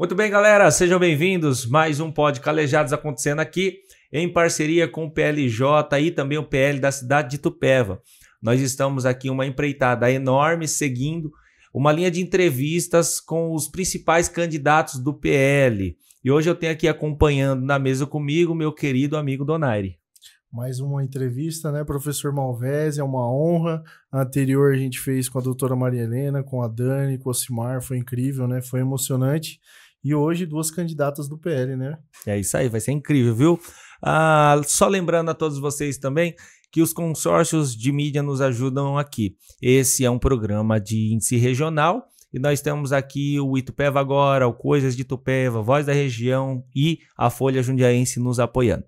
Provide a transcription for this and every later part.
Muito bem, galera, sejam bem-vindos. Mais um Pod Calejados acontecendo aqui em parceria com o PLJ e também o PL da cidade de Tupéva. Nós estamos aqui uma empreitada enorme seguindo uma linha de entrevistas com os principais candidatos do PL. E hoje eu tenho aqui acompanhando na mesa comigo meu querido amigo Donaire. Mais uma entrevista, né, professor Malvese? É uma honra. A anterior a gente fez com a doutora Maria Helena, com a Dani, com o Simar, foi incrível, né? Foi emocionante e hoje duas candidatas do PL, né? É isso aí, vai ser incrível, viu? Ah, só lembrando a todos vocês também que os consórcios de mídia nos ajudam aqui. Esse é um programa de índice regional e nós temos aqui o Itupeva Agora, o Coisas de Itupeva, Voz da Região e a Folha Jundiaense nos apoiando.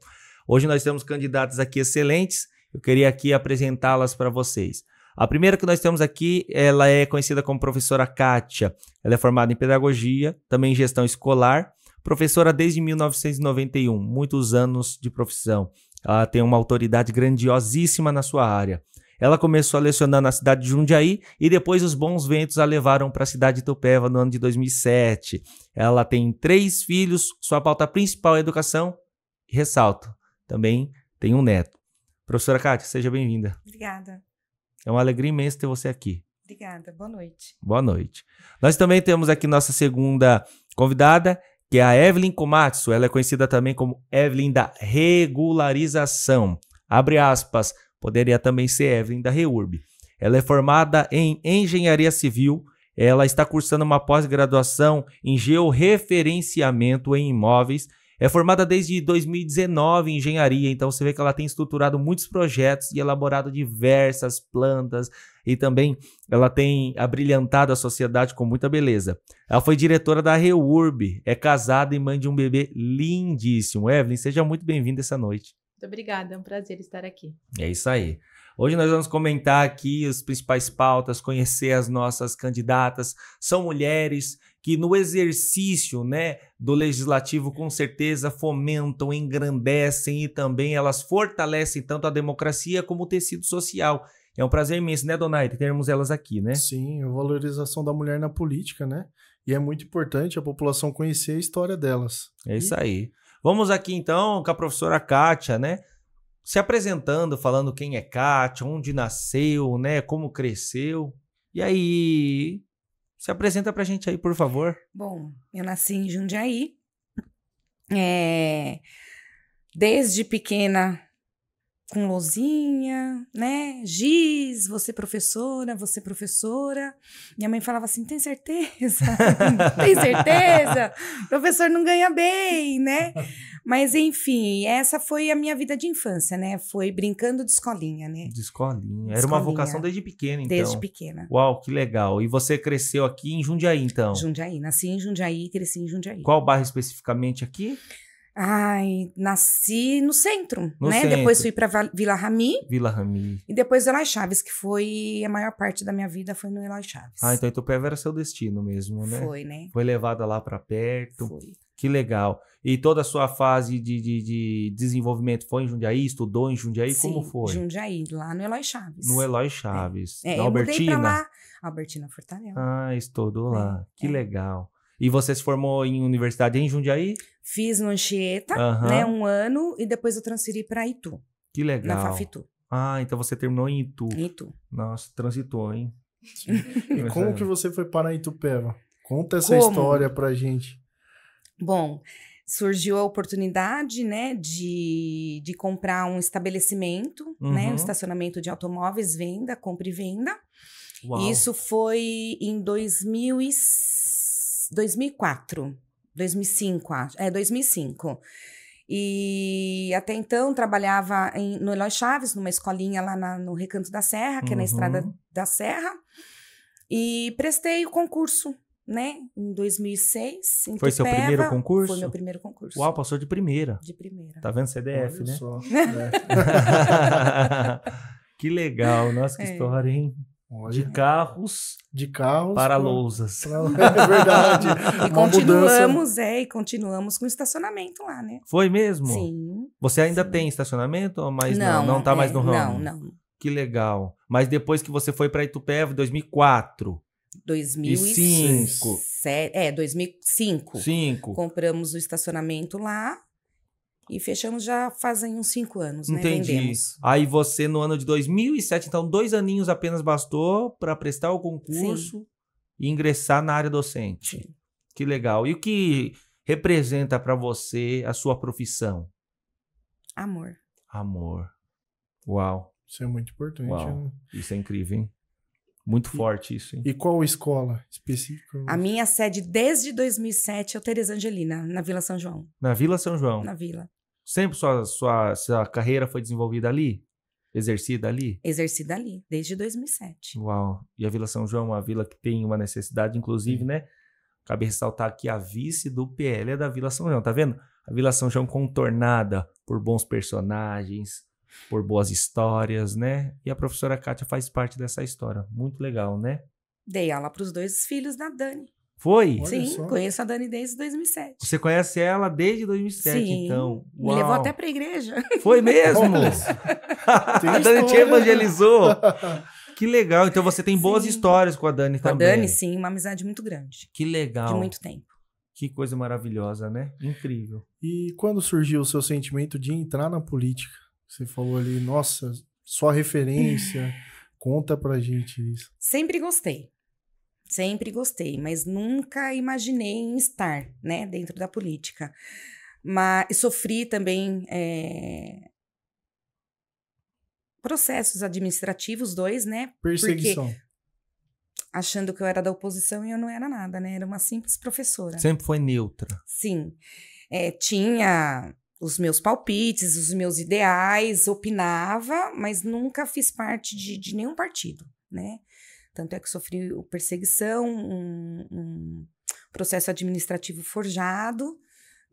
Hoje nós temos candidatas aqui excelentes, eu queria aqui apresentá-las para vocês. A primeira que nós temos aqui, ela é conhecida como professora Kátia. Ela é formada em pedagogia, também em gestão escolar, professora desde 1991, muitos anos de profissão. Ela tem uma autoridade grandiosíssima na sua área. Ela começou a lecionar na cidade de Jundiaí e depois os bons ventos a levaram para a cidade de Tupéva no ano de 2007. Ela tem três filhos, sua pauta principal é educação. Ressalto, também tem um neto. Professora Kátia, seja bem-vinda. Obrigada. É uma alegria imensa ter você aqui. Obrigada, boa noite. Boa noite. Nós também temos aqui nossa segunda convidada, que é a Evelyn Komatsu. Ela é conhecida também como Evelyn da Regularização. Abre aspas, poderia também ser Evelyn da Reurb. Ela é formada em Engenharia Civil. Ela está cursando uma pós-graduação em Georreferenciamento em Imóveis é formada desde 2019 em engenharia, então você vê que ela tem estruturado muitos projetos e elaborado diversas plantas e também ela tem abrilhantado a sociedade com muita beleza. Ela foi diretora da Reurb, é casada e mãe de um bebê lindíssimo. Evelyn, seja muito bem-vinda essa noite. Muito obrigada, é um prazer estar aqui. É isso aí. Hoje nós vamos comentar aqui as principais pautas, conhecer as nossas candidatas. São mulheres, que no exercício né, do legislativo, com certeza, fomentam, engrandecem e também elas fortalecem tanto a democracia como o tecido social. É um prazer imenso, né, Donaire, termos elas aqui, né? Sim, a valorização da mulher na política, né? E é muito importante a população conhecer a história delas. É isso aí. Vamos aqui então com a professora Kátia, né? Se apresentando, falando quem é Kátia, onde nasceu, né? Como cresceu. E aí, se apresenta pra gente aí, por favor. Bom, eu nasci em Jundiaí. É... Desde pequena com lousinha, né? Giz, você professora, você professora. Minha mãe falava assim: tem certeza? tem certeza? professor não ganha bem, né? Mas enfim, essa foi a minha vida de infância, né? Foi brincando de escolinha, né? De escolinha. Era escolinha. uma vocação desde pequena, então. Desde pequena. Uau, que legal. E você cresceu aqui em Jundiaí, então? Jundiaí. Nasci em Jundiaí, cresci em Jundiaí. Qual bairro especificamente aqui? Ai, nasci no centro, no né? Centro. Depois fui para Vila Rami. Vila Rami. E depois Eloy Chaves, que foi a maior parte da minha vida foi no Eloy Chaves. Ah, então Itupeva era seu destino mesmo, né? Foi, né? Foi levada lá para perto. Foi. Que legal. E toda a sua fase de, de, de desenvolvimento foi em Jundiaí? Estudou em Jundiaí? Sim, Como foi? Jundiaí, lá no Eloy Chaves. No Eloy Chaves. É, é Albertina? lá. Albertina Fortaleza. Ah, estudou é, lá. Que é. legal. E você se formou em universidade em Jundiaí? Fiz no Anchieta, uhum. né? Um ano e depois eu transferi para Itu. Que legal. Na Fafitu. Ah, então você terminou em Itu. Em Itu. Nossa, transitou, hein? e como é. que você foi para em Itupeva? Conta essa como? história pra gente. Bom, surgiu a oportunidade, né, de, de comprar um estabelecimento, uhum. né, um uhum. estacionamento de automóveis, venda, compra e venda. Uau. Isso foi em 2000 e... 2004. 2005, acho. É, 2005. E até então trabalhava em, no Eloy Chaves, numa escolinha lá na, no Recanto da Serra, que uhum. é na Estrada uhum. da Serra. E prestei o concurso, né? Em 2006. Em foi seu primeiro concurso? Foi meu primeiro concurso. Uau, passou de primeira. De primeira. Tá vendo CDF, Olha né? Só. É. que legal, nossa, que é. história, hein? Olha. de carros de carros para com... lousas. É verdade. e Uma continuamos, mudança. é, e continuamos com estacionamento lá, né? Foi mesmo? Sim. Você ainda sim. tem estacionamento, mas não, não, não tá é, mais no ramo? Não, não. Que legal. Mas depois que você foi para Itupeva, 2004. 2005. 2005. É, 2005. 5. Compramos o estacionamento lá. E fechamos já fazem uns cinco anos, né? Entendi. Aí você, no ano de 2007, então dois aninhos apenas bastou para prestar o concurso Sim. e ingressar na área docente. Sim. Que legal. E o que representa para você a sua profissão? Amor. Amor. Uau. Isso é muito importante. Né? Isso é incrível, hein? Muito e, forte isso. Hein? E qual escola específica? A minha sede desde 2007 é o Teresa Angelina, na Vila São João. Na Vila São João? Na Vila. Sempre sua, sua, sua carreira foi desenvolvida ali? Exercida ali? Exercida ali, desde 2007. Uau! E a Vila São João é uma vila que tem uma necessidade, inclusive, né? Cabe ressaltar que a vice do PL é da Vila São João, tá vendo? A Vila São João contornada por bons personagens, por boas histórias, né? E a professora Kátia faz parte dessa história. Muito legal, né? Dei aula para os dois filhos da Dani. Foi? Olha Sim, só. conheço a Dani desde 2007. Você conhece ela desde 2007, Sim. então? Uau. Me levou até para a igreja. Foi mesmo? a Dani te evangelizou. Que legal. Então você tem sim. boas histórias com a Dani com também. Com a Dani, sim, uma amizade muito grande. Que legal. De muito tempo. Que coisa maravilhosa, né? Incrível. E quando surgiu o seu sentimento de entrar na política? Você falou ali, nossa, só referência. Conta pra gente isso. Sempre gostei. Sempre gostei, mas nunca imaginei em estar, né, dentro da política. Mas e sofri também é, processos administrativos, dois, né? Perseguição. Porque, achando que eu era da oposição e eu não era nada, né? Era uma simples professora. Sempre foi neutra. Sim. É, tinha os meus palpites, os meus ideais, opinava, mas nunca fiz parte de, de nenhum partido, né? Tanto é que sofri perseguição, um, um processo administrativo forjado,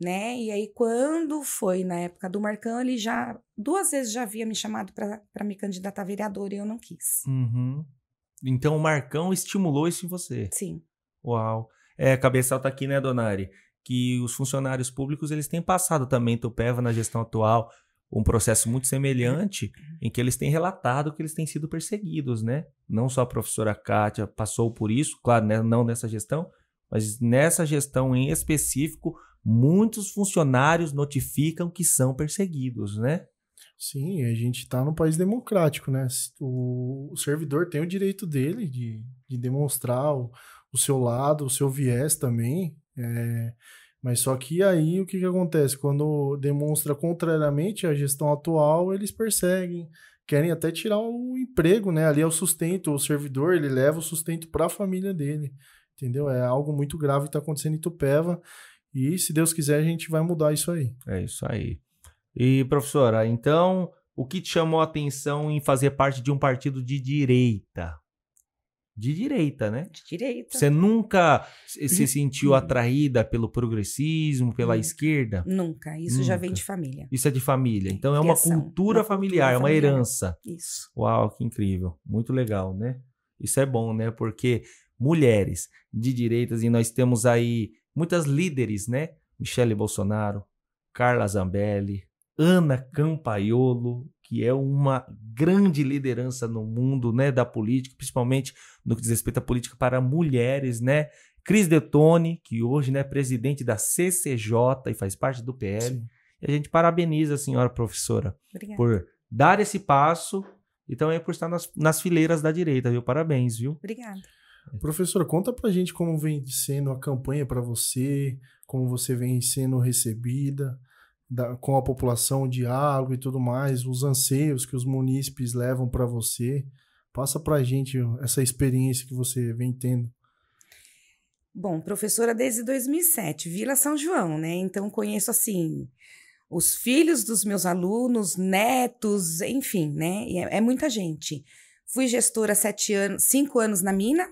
né? E aí, quando foi na época do Marcão, ele já duas vezes já havia me chamado para me candidatar a vereador e eu não quis. Uhum. Então, o Marcão estimulou isso em você? Sim. Uau. É, Cabeçal tá aqui, né, Donari? que os funcionários públicos eles têm passado também Tupéva na gestão atual um processo muito semelhante uhum. em que eles têm relatado que eles têm sido perseguidos, né? Não só a professora Kátia passou por isso, claro, né? não nessa gestão, mas nessa gestão em específico, muitos funcionários notificam que são perseguidos, né? Sim, a gente está num país democrático, né? O, servidor tem o direito dele de, de demonstrar o, o seu lado, o seu viés também, é, mas só que aí o que, que acontece? Quando demonstra contrariamente a gestão atual, eles perseguem, querem até tirar o emprego, né? Ali é o sustento, o servidor ele leva o sustento para a família dele, entendeu? É algo muito grave que está acontecendo em Tupéva e se Deus quiser a gente vai mudar isso aí. É isso aí. E professora, então o que te chamou a atenção em fazer parte de um partido de direita? de direita, né? De direita. Você nunca se sentiu uhum. atraída pelo progressismo, pela nunca. esquerda? Nunca. Isso nunca. já vem de família. Isso é de família. Então é uma cultura uma familiar, é uma herança. Isso. Uau, que incrível. Muito legal, né? Isso é bom, né? Porque mulheres de direitas e nós temos aí muitas líderes, né? Michele Bolsonaro, Carla Zambelli, Ana Campaiolo, que é uma grande liderança no mundo né, da política, principalmente no que diz respeito à política para mulheres, né? Cris Detone, que hoje né, é presidente da CCJ e faz parte do PL. Sim. E a gente parabeniza a senhora professora Obrigada. por dar esse passo e também por estar nas, nas fileiras da direita, viu? Parabéns, viu? Obrigada. Professor, conta pra gente como vem sendo a campanha para você, como você vem sendo recebida, da, com a população, o diálogo e tudo mais, os anseios que os munícipes levam para você. Passa para a gente essa experiência que você vem tendo. Bom, professora desde 2007, Vila São João, né? Então conheço assim os filhos dos meus alunos, netos, enfim, né? É, é, muita gente. Fui gestora sete anos, cinco anos na Mina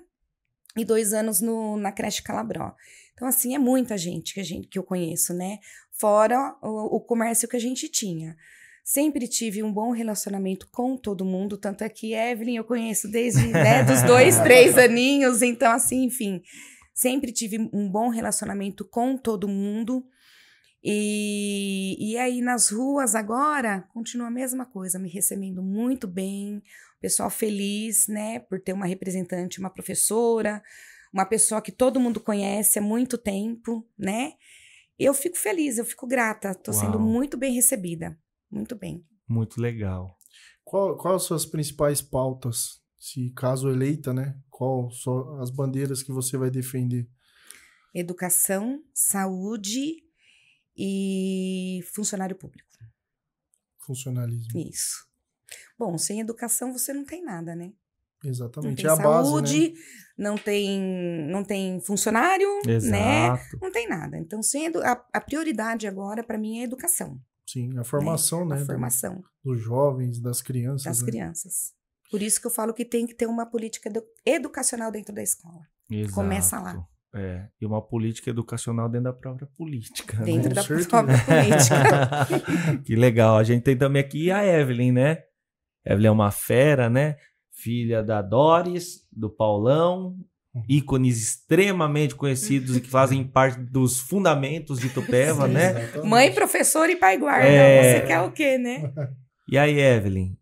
e dois anos no, na creche Calabró. Então assim é muita gente que, gente que eu conheço, né? fora o, o comércio que a gente tinha. Sempre tive um bom relacionamento com todo mundo, tanto é que Evelyn eu conheço desde né, dos dois, três aninhos, então assim, enfim, sempre tive um bom relacionamento com todo mundo. E, e aí nas ruas agora continua a mesma coisa, me recebendo muito bem, pessoal feliz, né, por ter uma representante, uma professora, uma pessoa que todo mundo conhece há muito tempo, né? eu fico feliz, eu fico grata. Estou sendo muito bem recebida. Muito bem. Muito legal. Qual, qual as suas principais pautas? Se caso eleita, né? Qual só as bandeiras que você vai defender? Educação, saúde e funcionário público. Funcionalismo. Isso. Bom, sem educação você não tem nada, né? Exatamente. Não tem é saúde, base, né? não, tem, não tem funcionário, né? Exato. né? Não tem nada. Então, sendo a, a prioridade agora para mim é a educação. Sim, a né? formação, né? né? A formação. Do, dos jovens, das crianças. Das né? crianças. Por isso que eu falo que tem que ter uma política educacional dentro da escola. Exato. Começa lá. É, e uma política educacional dentro da própria política. Né? Dentro né? da própria política. que legal. A gente tem também aqui a Evelyn, né? Evelyn é uma fera, né? filha da Doris, do Paulão, uhum. ícones extremamente conhecidos e que fazem parte dos fundamentos de Tupéva, Sim, né? Exatamente. Mãe, professor e pai guarda. É... Você quer o quê, né? E aí, Evelyn?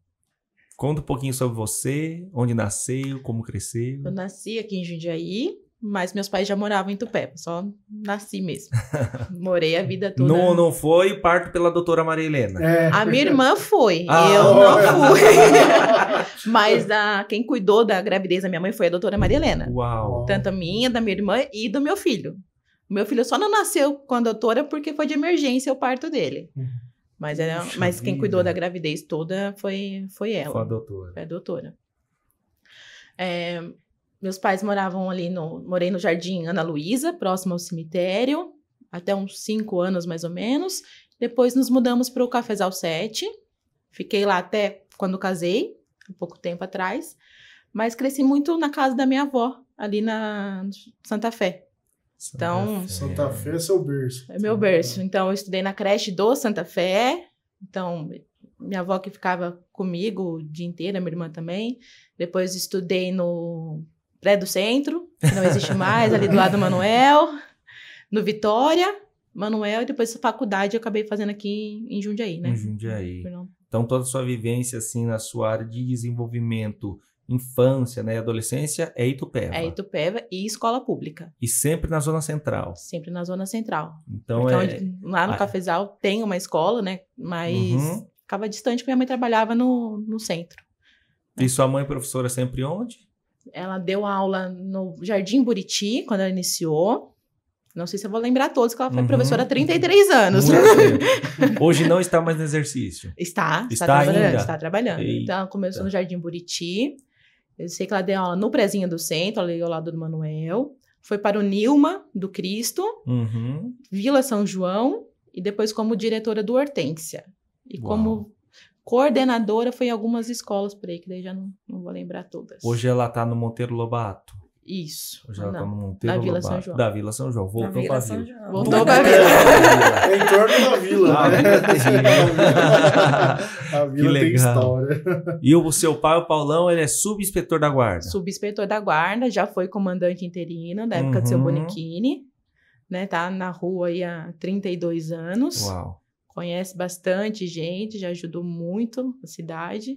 Conta um pouquinho sobre você, onde nasceu, como cresceu. Eu nasci aqui em Jundiaí, mas meus pais já moravam em Tupé, só nasci mesmo. Morei a vida toda. Não, não foi o parto pela doutora Maria Helena. É, a minha irmã foi, ah, eu não fui. Mas a, quem cuidou da gravidez da minha mãe foi a doutora Maria Helena. Uau. Tanto a minha, da minha irmã e do meu filho. O meu filho só não nasceu com a doutora porque foi de emergência o parto dele. Uhum. Mas, era, é, mas quem cuidou da gravidez toda foi, foi ela. Foi a doutora. Foi a doutora. É, meus pais moravam ali no. Morei no Jardim Ana Luísa, próximo ao cemitério, até uns cinco anos mais ou menos. Depois nos mudamos para o Cafezal 7. Fiquei lá até quando casei, há pouco tempo atrás. Mas cresci muito na casa da minha avó, ali na Santa Fé. Santa então, Fé. Santa Fé é seu berço. É meu berço. Então, eu estudei na creche do Santa Fé. Então, minha avó que ficava comigo o dia inteiro, minha irmã também. Depois estudei no Pré do Centro, que não existe mais, ali do lado do Manuel, no Vitória, Manuel, e depois faculdade eu acabei fazendo aqui em Jundiaí, né? Em Jundiaí. Então, toda a sua vivência, assim, na sua área de desenvolvimento, infância, né, adolescência, é Itupeva. É Itupeva e escola pública. E sempre na zona central. Sempre na zona central. Então, então é... lá no ah. Cafezal tem uma escola, né, mas uhum. ficava distante porque minha mãe trabalhava no, no centro. E sua mãe professora é sempre onde? Ela deu aula no Jardim Buriti, quando ela iniciou. Não sei se eu vou lembrar todos, que ela foi uhum. professora há 33 anos. Hoje não está mais no exercício. Está, está, está trabalhando. Ainda. Está trabalhando. Então, ela começou no Jardim Buriti. Eu sei que ela deu aula no Prezinha do Centro, ali ao lado do Manuel. Foi para o Nilma do Cristo, uhum. Vila São João, e depois como diretora do Hortência. E Uau. como coordenadora foi em algumas escolas por aí, que daí já não, não vou lembrar todas. Hoje ela está no Monteiro Lobato. Isso. Hoje tá no Monteiro da Vila Lobato. São João. Da Vila São João. Voltou para a Vila. Voltou para a Vila. em torno da Vila. né? Ah, a Vila que legal. tem história. E o seu pai, o Paulão, ele é subinspetor da guarda. Subinspetor da guarda, já foi comandante interino da época uhum. do seu uhum. Bonichini. Né, tá na rua aí há 32 anos. Uau conhece bastante gente, já ajudou muito a cidade.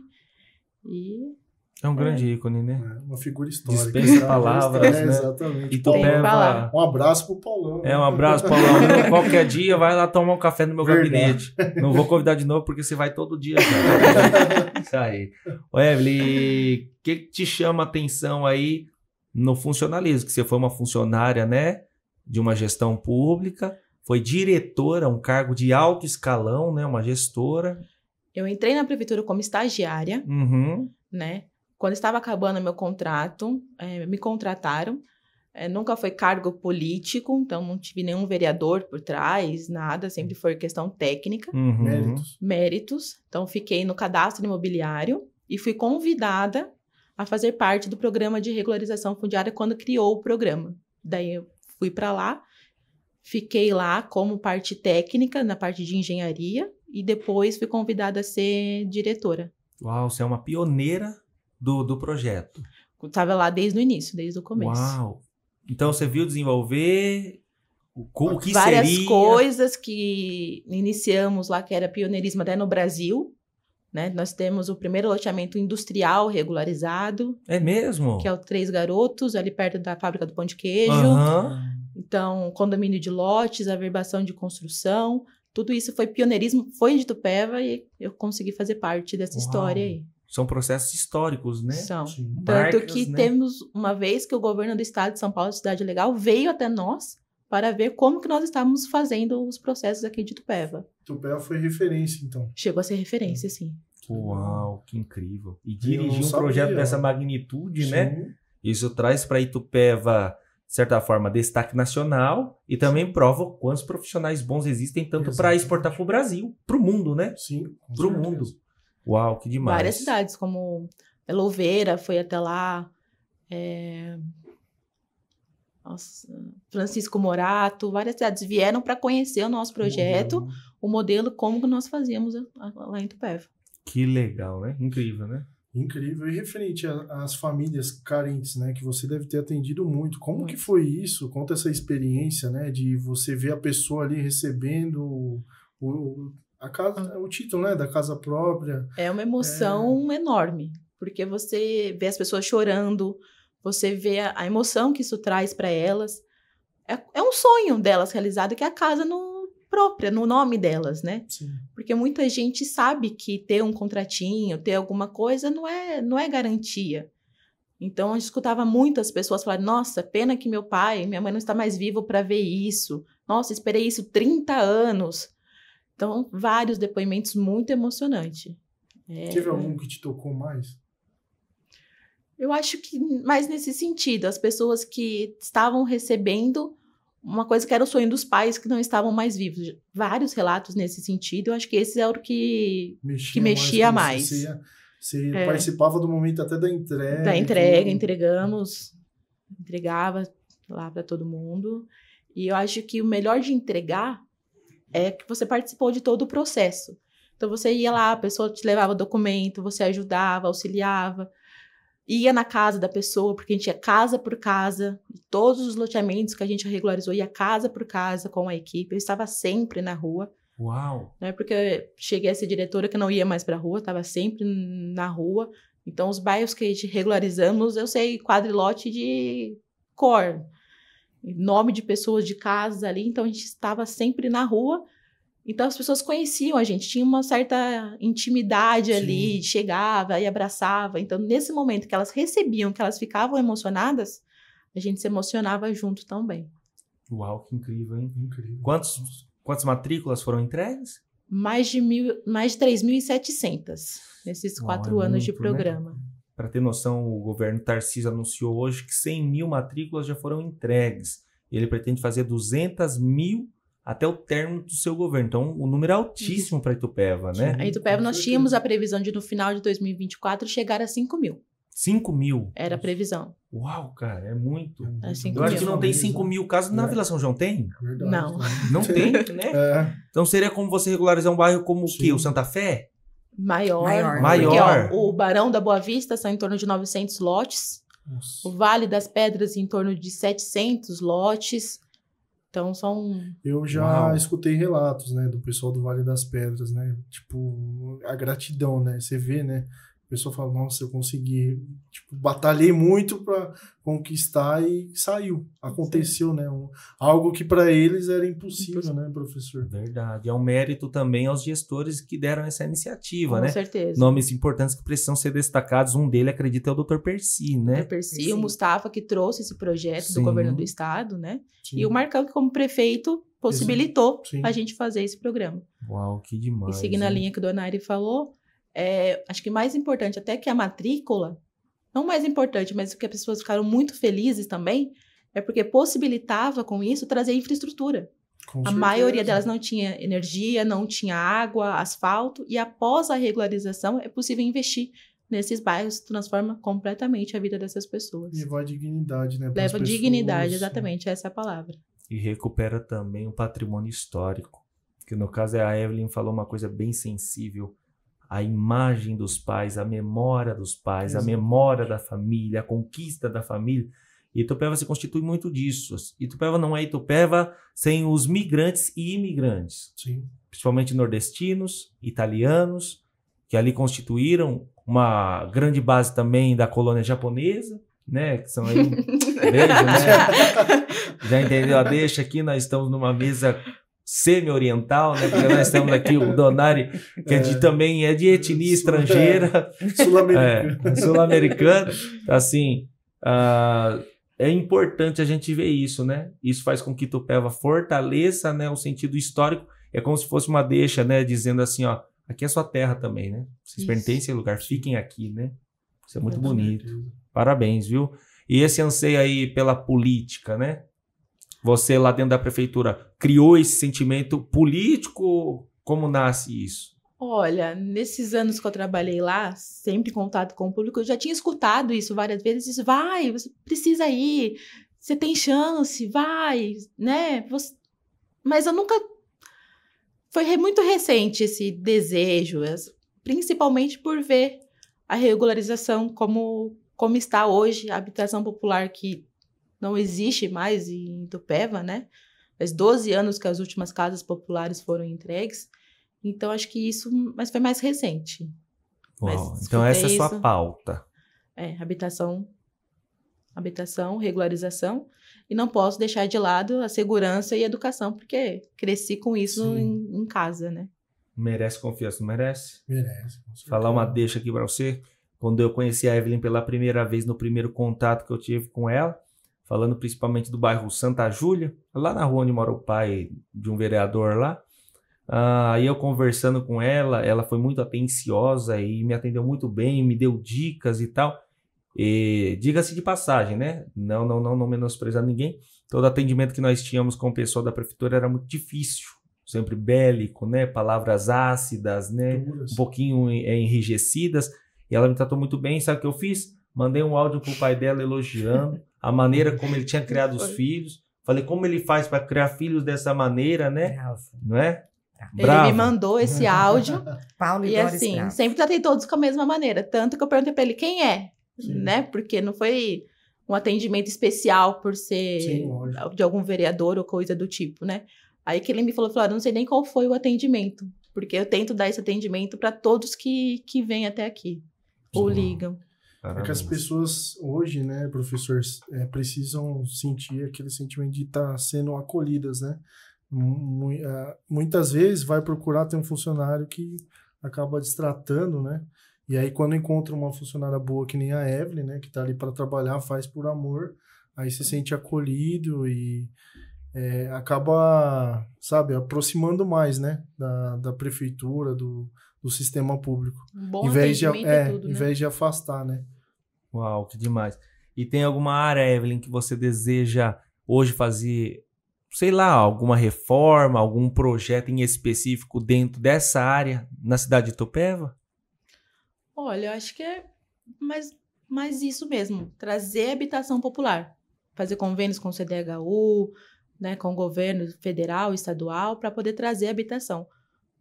E é um grande é. ícone, né? É uma figura histórica. Dispensa palavras, é, né? Exatamente. E Tem leva... Um abraço pro Paulão. É, né? um abraço, Paulão. Qualquer dia vai lá tomar um café no meu Verdade. gabinete. Não vou convidar de novo porque você vai todo dia. Isso aí. Ô, Evelyn, o que te chama a atenção aí no funcionalismo? Que você foi uma funcionária, né? De uma gestão pública foi diretora, um cargo de alto escalão, né? Uma gestora. Eu entrei na prefeitura como estagiária, uhum. né? Quando estava acabando meu contrato, é, me contrataram. É, nunca foi cargo político, então não tive nenhum vereador por trás, nada, sempre foi questão técnica. Uhum. Méritos. Méritos. Então fiquei no cadastro imobiliário e fui convidada a fazer parte do programa de regularização fundiária quando criou o programa. Daí eu fui para lá Fiquei lá como parte técnica, na parte de engenharia, e depois fui convidada a ser diretora. Uau, você é uma pioneira do, do projeto. Estava lá desde o início, desde o começo. Uau! Então você viu desenvolver o, o que Várias seria... coisas que iniciamos lá, que era pioneirismo até no Brasil. Né? Nós temos o primeiro loteamento industrial regularizado. É mesmo? Que é o Três Garotos, ali perto da fábrica do Pão de Queijo. Uhum. Então, condomínio de lotes, averbação de construção, tudo isso foi pioneirismo, foi de Tupéva e eu consegui fazer parte dessa Uau. história aí. São processos históricos, né? São. Marcas, Tanto que né? temos uma vez que o governo do estado de São Paulo, Cidade Legal, veio até nós para ver como que nós estávamos fazendo os processos aqui de Tupéva. Tupéva foi referência, então. Chegou a ser referência, é. sim. Uau, que incrível. E dirigir um sabia. projeto dessa magnitude, né? sim. né? Isso traz para Itupeva de certa forma, destaque nacional e também prova quantos profissionais bons existem, tanto para exportar para o Brasil, para o mundo, né? Sim. Para o mundo. Uau, que demais. Várias cidades, como Louveira foi até lá, é... Nossa, Francisco Morato, várias cidades vieram para conhecer o nosso projeto, uhum. o modelo, como nós fazíamos lá em Tupéva. Que legal, né? Incrível, né? Incrível. E referente às famílias carentes, né, que você deve ter atendido muito, como que foi isso? Conta essa experiência, né, de você ver a pessoa ali recebendo o, a casa, hum. o título, né, da casa própria. É uma emoção é... enorme, porque você vê as pessoas chorando, você vê a, emoção que isso traz para elas. É, é um sonho delas realizado que é a casa no, própria, no nome delas, né? Sim. Porque muita gente sabe que ter um contratinho, ter alguma coisa, não é, não é garantia. Então, eu escutava muitas pessoas falarem: nossa, pena que meu pai, minha mãe não está mais vivo para ver isso. Nossa, esperei isso 30 anos. Então, vários depoimentos muito emocionantes. É, Teve é. algum que te tocou mais? Eu acho que mais nesse sentido, as pessoas que estavam recebendo uma coisa que era o sonho dos pais que não estavam mais vivos. Vários relatos nesse sentido, eu acho que esse é o que mexia que mexia mais. mais. Você, você é. participava do momento até da entrega. Da entrega, entregamos, entregava lá para todo mundo. E eu acho que o melhor de entregar é que você participou de todo o processo. Então você ia lá, a pessoa te levava documento, você ajudava, auxiliava, ia na casa da pessoa, porque a gente ia casa por casa, todos os loteamentos que a gente regularizou ia casa por casa com a equipe. Eu estava sempre na rua. Uau! é porque eu cheguei a ser diretora que não ia mais para a rua, estava sempre na rua. Então, os bairros que a gente regularizamos, eu sei quadrilote de cor, nome de pessoas de casas ali. Então, a gente estava sempre na rua então as pessoas conheciam a gente, tinha uma certa intimidade Sim. ali, chegava e abraçava. Então nesse momento que elas recebiam, que elas ficavam emocionadas, a gente se emocionava junto também. Uau, que incrível, hein? Incrível. Quantos, quantas matrículas foram entregues? Mais de, mil, mais de 3.700 nesses é quatro é anos muito, de né? programa. Né? Para ter noção, o governo Tarcísio anunciou hoje que 100 mil matrículas já foram entregues. Ele pretende fazer 200 mil até o término do seu governo. Então, o um número é altíssimo para Itupeva, né? A Itupeva, nós tínhamos a previsão de, no final de 2024, chegar a 5 mil. 5 mil? Era a previsão. Uau, cara, é muito. É Eu acho que não tem 5 mil casos. Na é. Vila São João tem? Verdade. Não. Não tem, é. né? É. Então, seria como você regularizar um bairro como Sim. o quê? O Santa Fé? Maior. Maior. Porque, ó, o Barão da Boa Vista são em torno de 900 lotes. Nossa. O Vale das Pedras em torno de 700 lotes. Então são. Eu já Uau. escutei relatos, né, do pessoal do Vale das Pedras, né? Tipo, a gratidão, né? Você vê, né? A pessoa fala, nossa, eu consegui, tipo, batalhei muito para conquistar e saiu. Aconteceu, Sim. né? Um, algo que para eles era impossível, impossível, né, professor? Verdade. É um mérito também aos gestores que deram essa iniciativa, Com né? Com certeza. Nomes importantes que precisam ser destacados. Um dele, acredito, é o Dr. Percy, né? Dr. Percy, Sim. o Mustafa que trouxe esse projeto Sim. do governo do estado, né? E o Marcão que como prefeito possibilitou a gente fazer esse programa. Uau, que demais. E seguindo hein? a linha que o Dona Aire falou, é, acho que mais importante até que a matrícula, não mais importante, mas o que as pessoas ficaram muito felizes também, é porque possibilitava com isso trazer infraestrutura. Com a certeza. maioria delas não tinha energia, não tinha água, asfalto, e após a regularização é possível investir nesses bairros, transforma completamente a vida dessas pessoas. E leva dignidade, né? Leva dignidade, né. exatamente, essa é a palavra. E recupera também o patrimônio histórico, que no caso é a Evelyn falou uma coisa bem sensível, a imagem dos pais, a memória dos pais, Exatamente. a memória da família, a conquista da família. E Itupeva se constitui muito disso. Assim. Itupeva não é Itupeva sem os migrantes e imigrantes. Sim. Principalmente nordestinos, italianos, que ali constituíram uma grande base também da colônia japonesa, né? Que são aí. Beijo, né? Já entendeu a ah, deixa aqui, nós estamos numa mesa semi-oriental, né? Porque nós temos aqui o Donari, que é de, é. também é de etnia estrangeira. Sul-americana. É, Sul-americana. Assim, uh, é importante a gente ver isso, né? Isso faz com que Tupéva fortaleça né, o sentido histórico. É como se fosse uma deixa, né? Dizendo assim, ó, aqui é sua terra também, né? Vocês isso. pertencem ao lugar, fiquem aqui, né? Isso é muito bonito. Parabéns, viu? E esse anseio aí pela política, né? Você lá dentro da prefeitura criou esse sentimento político? Como nasce isso? Olha, nesses anos que eu trabalhei lá, sempre em contato com o público, eu já tinha escutado isso várias vezes. Vai, você precisa ir, você tem chance, vai, né? Você... Mas eu nunca. Foi muito recente esse desejo, principalmente por ver a regularização como, como está hoje, a habitação popular que não existe mais em Tupeva, né? Faz 12 anos que as últimas casas populares foram entregues. Então, acho que isso mas foi mais recente. Uau, então, essa é isso. é a sua pauta. É, habitação, habitação, regularização. E não posso deixar de lado a segurança e a educação, porque cresci com isso em, em, casa, né? Merece confiança, não merece? Merece. Falar uma deixa aqui para você. Quando eu conheci a Evelyn pela primeira vez, no primeiro contato que eu tive com ela, falando principalmente do bairro Santa Júlia, lá na rua onde mora o pai de um vereador lá. Ah, aí ah, eu conversando com ela, ela foi muito atenciosa e me atendeu muito bem, me deu dicas e tal. E diga-se de passagem, né? Não, não, não, não menosprezar ninguém. Todo atendimento que nós tínhamos com o pessoal da prefeitura era muito difícil, sempre bélico, né? Palavras ácidas, né? Duras. Um pouquinho enrijecidas. E ela me tratou muito bem. Sabe o que eu fiz? Mandei um áudio pro pai dela elogiando a maneira como ele tinha criado os filhos. Falei, como ele faz para criar filhos dessa maneira, né? Bravo. Não é? Tá. Ele me mandou esse áudio. Paulo e, e assim, Bravo. sempre tratei todos com a mesma maneira. Tanto que eu perguntei para ele quem é, Sim. né? Porque não foi um atendimento especial por ser Sim, de algum vereador ou coisa do tipo, né? Aí que ele me falou, falou, ah, não sei nem qual foi o atendimento, porque eu tento dar esse atendimento para todos que, que vêm até aqui ou ligam. Caramba. É que as pessoas hoje, né, professor, é, precisam sentir aquele sentimento de estar tá sendo acolhidas, né? É, muitas vezes vai procurar ter um funcionário que acaba destratando, né? E aí quando encontra uma funcionária boa que nem a Evelyn, né, que está ali para trabalhar, faz por amor, aí se sente acolhido e é, acaba, sabe, aproximando mais, né, da, da prefeitura, do, do sistema público. Bom em vez de, é, tudo, em né? vez de afastar, né? Uau, que demais. E tem alguma área, Evelyn, que você deseja hoje fazer, sei lá, alguma reforma, algum projeto em específico dentro dessa área na cidade de Topeva? Olha, acho que é mais, mais isso mesmo, trazer habitação popular, fazer convênios com o CDHU, né, com o governo federal, estadual, para poder trazer habitação.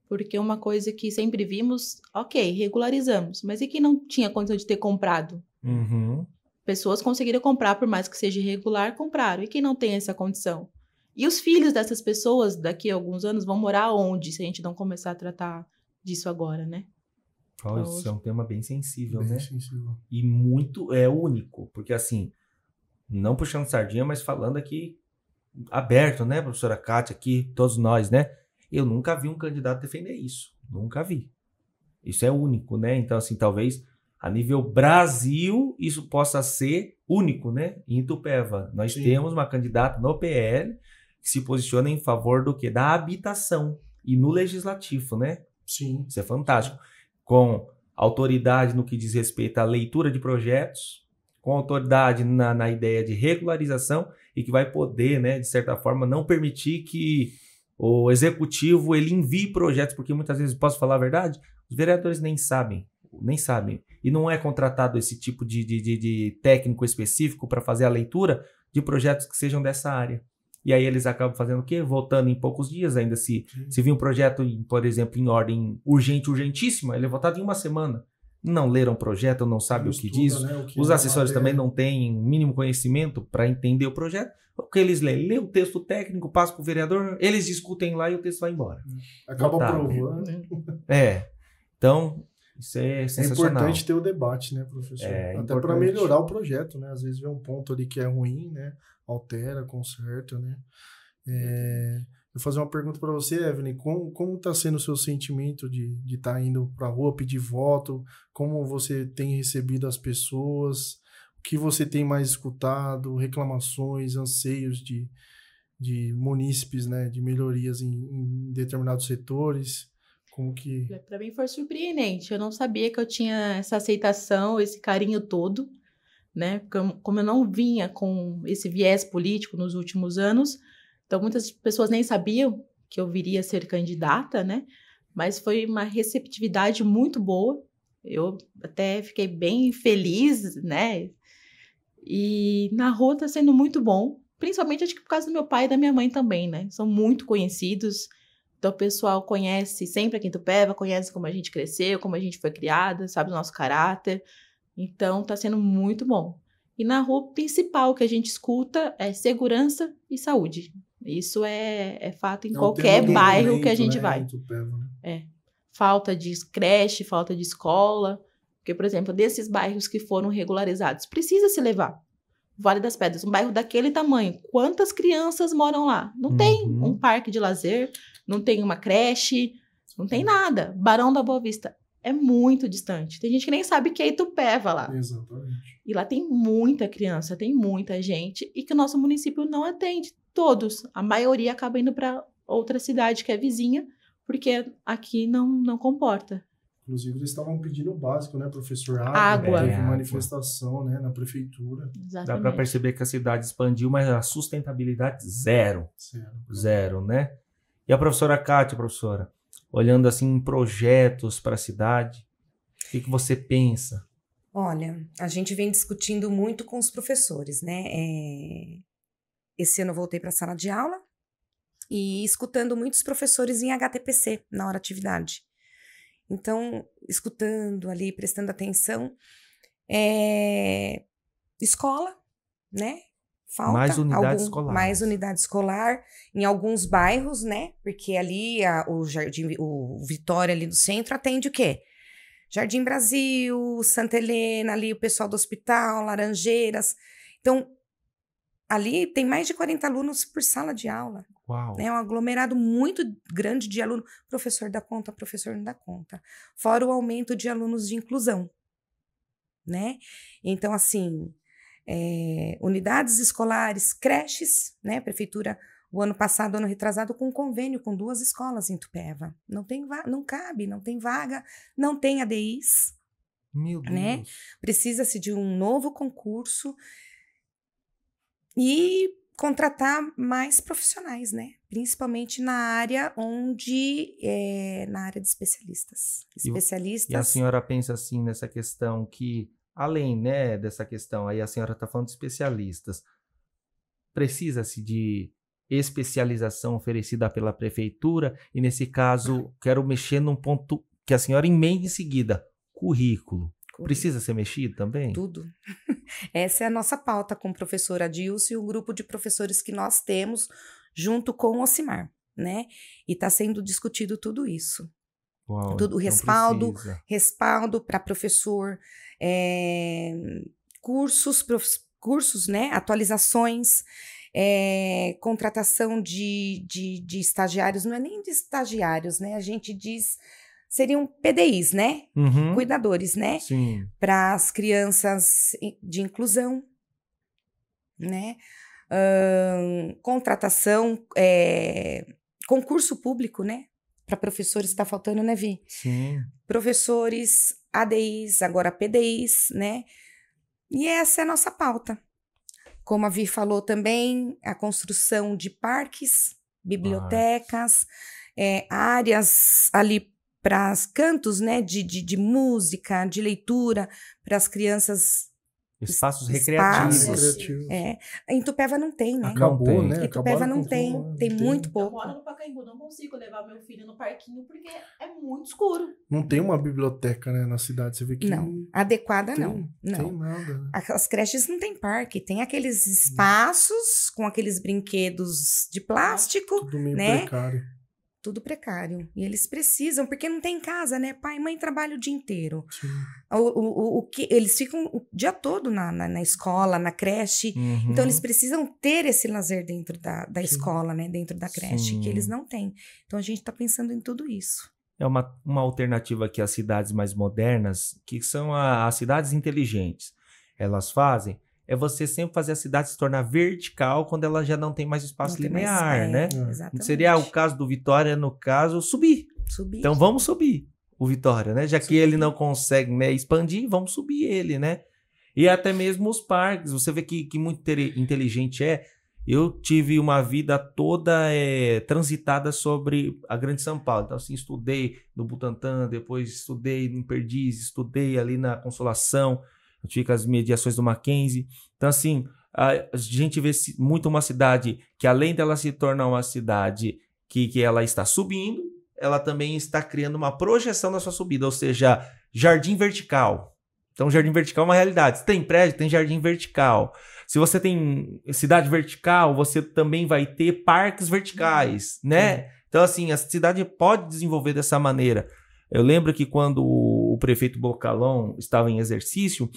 Porque uma coisa que sempre vimos, ok, regularizamos. Mas e quem não tinha condição de ter comprado? Uhum. Pessoas conseguiram comprar, por mais que seja irregular, compraram. E quem não tem essa condição? E os filhos dessas pessoas, daqui a alguns anos, vão morar onde, se a gente não começar a tratar disso agora, né? Olha, então, isso é um tema bem sensível, bem né? Sensível. E muito é único, porque assim, não puxando sardinha, mas falando aqui aberto, né, professora Kátia, aqui, todos nós, né? Eu nunca vi um candidato defender isso. Nunca vi. Isso é único, né? Então, assim, talvez a nível Brasil isso possa ser único, né? Em Itupeva. Nós Sim. temos uma candidata no PL que se posiciona em favor do que? Da habitação e no legislativo, né? Sim. Isso é fantástico. Com autoridade no que diz respeito à leitura de projetos, com autoridade na, na ideia de regularização e que vai poder, né, de certa forma, não permitir que o executivo ele envie projetos, porque muitas vezes, posso falar a verdade, os vereadores nem sabem, nem sabem. E não é contratado esse tipo de, de, de, de técnico específico para fazer a leitura de projetos que sejam dessa área. E aí eles acabam fazendo o quê? Votando em poucos dias, ainda se, se vir um projeto, por exemplo, em ordem urgente, urgentíssima, ele é votado em uma semana não leram o projeto, não sabem o que estuda, diz. Né? O que Os assessores também né? não têm o mínimo conhecimento para entender o projeto. O que eles lêem Lê o texto técnico, passa para o vereador, eles discutem lá e o texto vai embora. Acaba aprovando. Né? É. Então, isso é, é sensacional. É importante ter o debate, né, professor? É Até para melhorar o projeto, né? Às vezes vê um ponto ali que é ruim, né? Altera, conserta, né? É... Vou fazer uma pergunta para você, Evelyn. Como como está sendo o seu sentimento de estar de tá indo para a rua pedir voto? Como você tem recebido as pessoas? O que você tem mais escutado? Reclamações, anseios de, de munícipes, né? De melhorias em, em determinados setores? Como que? É, para mim foi surpreendente. Eu não sabia que eu tinha essa aceitação, esse carinho todo, né? como eu não vinha com esse viés político nos últimos anos então, muitas pessoas nem sabiam que eu viria a ser candidata, né? Mas foi uma receptividade muito boa. Eu até fiquei bem feliz, né? E na rua tá sendo muito bom, principalmente acho que por causa do meu pai e da minha mãe também, né? São muito conhecidos. Então, o pessoal conhece sempre a Quintupeva, conhece como a gente cresceu, como a gente foi criada, sabe o nosso caráter. Então, tá sendo muito bom. E na rua principal que a gente escuta é segurança e saúde. Isso é, é fato em Não é qualquer bairro que a gente né? vai. Né? É. Falta de creche, falta de escola. Porque, por exemplo, desses bairros que foram regularizados, precisa se levar. Vale das Pedras, um bairro daquele tamanho. Quantas crianças moram lá? Não uhum. tem um parque de lazer, não tem uma creche, não tem nada. Barão da Boa Vista é muito distante. Tem gente que nem sabe que é Itupeva lá. Exatamente. E lá tem muita criança, tem muita gente, e que o nosso município não atende. Todos, a maioria acaba indo para outra cidade que é vizinha, porque aqui não, não comporta. Inclusive, eles estavam pedindo o básico, né, professor? Água. água. Teve é, manifestação né, na prefeitura. Exatamente. Dá para perceber que a cidade expandiu, mas a sustentabilidade zero. Zero. Zero, né? E a professora Cátia, professora, olhando assim em projetos para a cidade? O que, que, você pensa? Olha, a gente vem discutindo muito com os professores, né? É... Esse ano eu voltei para a sala de aula e escutando muitos professores em HTPC na hora atividade. Então, escutando ali, prestando atenção, é... escola, né? Falta mais unidade escolar. Mais unidade escolar em alguns bairros, né? Porque ali a, o Jardim, o Vitória ali no centro atende o quê? Jardim Brasil, Santa Helena, ali o pessoal do hospital, Laranjeiras. Então, ali tem mais de 40 alunos por sala de aula. Uau. É um aglomerado muito grande de aluno. Professor dá conta, professor não dá conta. Fora o aumento de alunos de inclusão, né? Então, assim, é, unidades escolares, creches, né? A prefeitura, o ano passado, ano retrasado, com um convênio com duas escolas em Tupéva. Não tem não cabe, não tem vaga, não tem ADIs. Meu né? Deus. Né? Precisa-se de um novo concurso e contratar mais profissionais, né? Principalmente na área onde é, na área de especialistas. Especialistas. E, e a senhora pensa assim nessa questão que além né, dessa questão, aí a senhora está falando de especialistas, precisa-se de especialização oferecida pela prefeitura e nesse caso quero mexer num ponto que a senhora emenda em seguida, currículo. Precisa ser mexido também? Tudo. Essa é a nossa pauta com professora Dilce e o grupo de professores que nós temos junto com o Ocimar, né? E está sendo discutido tudo isso. Uau, Tudo respaldo, respaldo para professor, é, cursos, prof, cursos, né? Atualizações, é, contratação de, de, de, estagiários, não é nem de estagiários, né? A gente diz seriam PDIs, né? Uhum. Cuidadores, né? Para as crianças de inclusão, né? Hum, contratação, é, concurso público, né? para professores está faltando, né, Vi? Sim. Professores, ADIs, agora PDIs, né? E essa é a nossa pauta. Como a Vi falou também, a construção de parques, bibliotecas, é, áreas ali para cantos, né, de, de, de música, de leitura, para as crianças Espaços recreativos. Espaços, É. Em Tupéva não tem, né? Acabou, né? não tem. né? Em Tupéva não tem, tem, tem, tem muito pouco. Eu moro no Pacaembu, não consigo levar meu filho no parquinho porque é muito escuro. Não tem uma biblioteca, né, na cidade, você vê que... Não, adequada não, não. Tem nada. Né? As creches não tem parque, tem aqueles hum. espaços não. com aqueles brinquedos de uhum. plástico, Tudo meio né? precário tudo precário. E eles precisam, porque não tem casa, né? Pai e mãe trabalham o dia inteiro. O, o, o, que Eles ficam o dia todo na, na, na escola, na creche. Uhum. Então, eles precisam ter esse lazer dentro da, da escola, né? Dentro da creche, Sim. que eles não têm. Então, a gente está pensando em tudo isso. É uma, uma alternativa que as cidades mais modernas, que são a, as cidades inteligentes, elas fazem é você sempre fazer a cidade se tornar vertical quando ela já não tem mais espaço não linear, mais, né? é, né? Exatamente. Seria o caso do Vitória, no caso, subir. Subir. Então vamos subir o Vitória, né? Já subir. que ele não consegue né, expandir, vamos subir ele, né? E até mesmo os parques. Você vê que, que muito inteligente é. Eu tive uma vida toda é, transitada sobre a Grande São Paulo. Então, assim, estudei no Butantã, depois estudei no Perdiz, estudei ali na Consolação, fica as mediações do Mackenzie. Então, assim, a gente vê muito uma cidade que, além dela se tornar uma cidade que, que ela está subindo, ela também está criando uma projeção da sua subida, ou seja, jardim vertical. Então, jardim vertical é uma realidade. Se tem prédio, tem jardim vertical. Se você tem cidade vertical, você também vai ter parques verticais, uhum. né? Sim. Então, assim, a cidade pode desenvolver dessa maneira. Eu lembro que quando o prefeito Bocalon estava em exercício,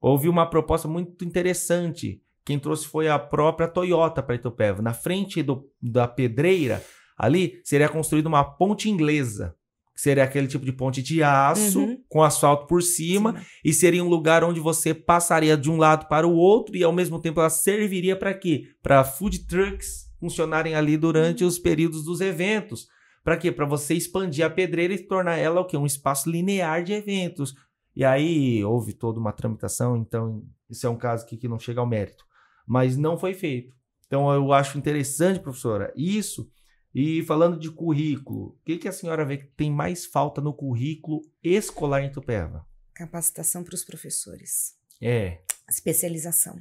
houve uma proposta muito interessante. Quem trouxe foi a própria Toyota para Itupeva. Na frente do, da pedreira, ali, seria construída uma ponte inglesa. Que seria aquele tipo de ponte de aço, uhum. com asfalto por cima, Sim. e seria um lugar onde você passaria de um lado para o outro, e ao mesmo tempo ela serviria para quê? Para food trucks funcionarem ali durante uhum. os períodos dos eventos. Para quê? Para você expandir a pedreira e tornar ela o quê? Um espaço linear de eventos. E aí houve toda uma tramitação, então isso é um caso que, que não chega ao mérito. Mas não foi feito. Então eu acho interessante, professora, isso. E falando de currículo, o que, que a senhora vê que tem mais falta no currículo escolar em Tupéva? Capacitação para os professores. É. Especialização.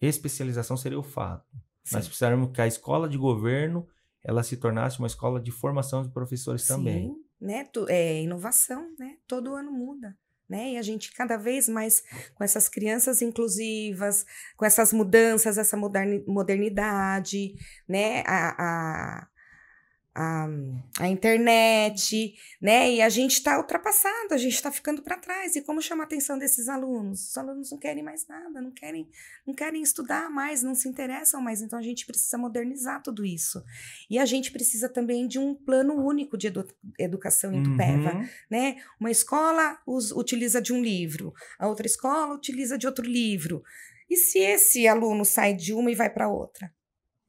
Especialização seria o fato. Sim. Nós precisamos que a escola de governo ela se tornasse uma escola de formação de professores Sim, também. Né? É inovação, né? Todo ano muda. Né? E a gente cada vez mais com essas crianças inclusivas, com essas mudanças, essa modernidade, né? a, a, a internet, né? E a gente está ultrapassado, a gente está ficando para trás. E como chamar a atenção desses alunos? Os alunos não querem mais nada, não querem, não querem estudar mais, não se interessam mais. Então a gente precisa modernizar tudo isso. E a gente precisa também de um plano único de edu educação em Tupéva, uhum. né? Uma escola us, utiliza de um livro, a outra escola utiliza de outro livro. E se esse aluno sai de uma e vai para outra?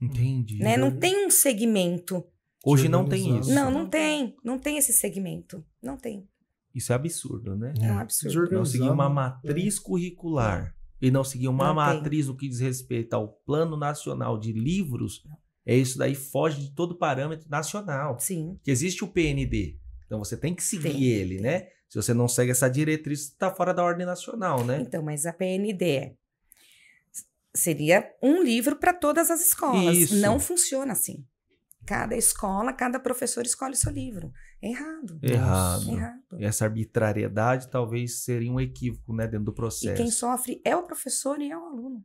Entendi. Né? Não tem um segmento Hoje não tem isso. Não, não tem. Não tem esse segmento. Não tem. Isso é absurdo, né? É, um absurdo. Não seguir uma matriz é. curricular e não seguir uma não matriz tem. no que diz respeito ao Plano Nacional de Livros, é isso daí foge de todo parâmetro nacional. Sim. Que existe o PND. Então você tem que seguir tem, ele, tem. né? Se você não segue essa diretriz, está fora da ordem nacional, né? Então, mas a PND é, seria um livro para todas as escolas. Isso. Não funciona assim. Cada escola, cada professor escolhe seu livro. Errado. Errado. Errado. E essa arbitrariedade talvez seria um equívoco, né, dentro do processo. E quem sofre é o professor e é o aluno.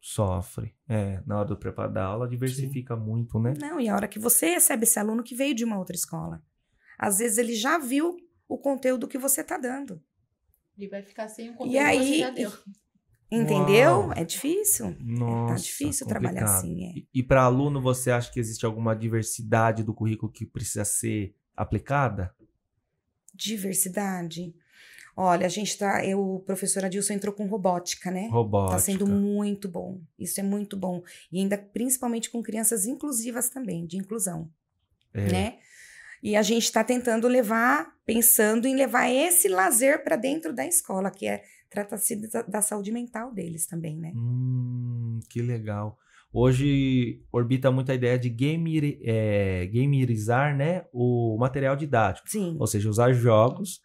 Sofre. É, na hora do preparo da aula diversifica Sim. muito, né? Não, e a hora que você recebe esse aluno que veio de uma outra escola. Às vezes ele já viu o conteúdo que você está dando. Ele vai ficar sem o conteúdo e aí, que você já deu. Entendeu? Uau. É difícil. É, tá Nossa, tá difícil complicado. trabalhar assim. É. E, e para aluno, você acha que existe alguma diversidade do currículo que precisa ser aplicada? Diversidade? Olha, a gente tá. Eu, o professor Adilson entrou com robótica, né? Robótica. Tá sendo muito bom. Isso é muito bom. E ainda principalmente com crianças inclusivas também, de inclusão. É. Né? E a gente está tentando levar, pensando em levar esse lazer para dentro da escola, que é trata-se da, da, saúde mental deles também, né? Hum, que legal. Hoje orbita muito a ideia de gamer, é, gamerizar né, o material didático. Sim. Ou seja, usar jogos,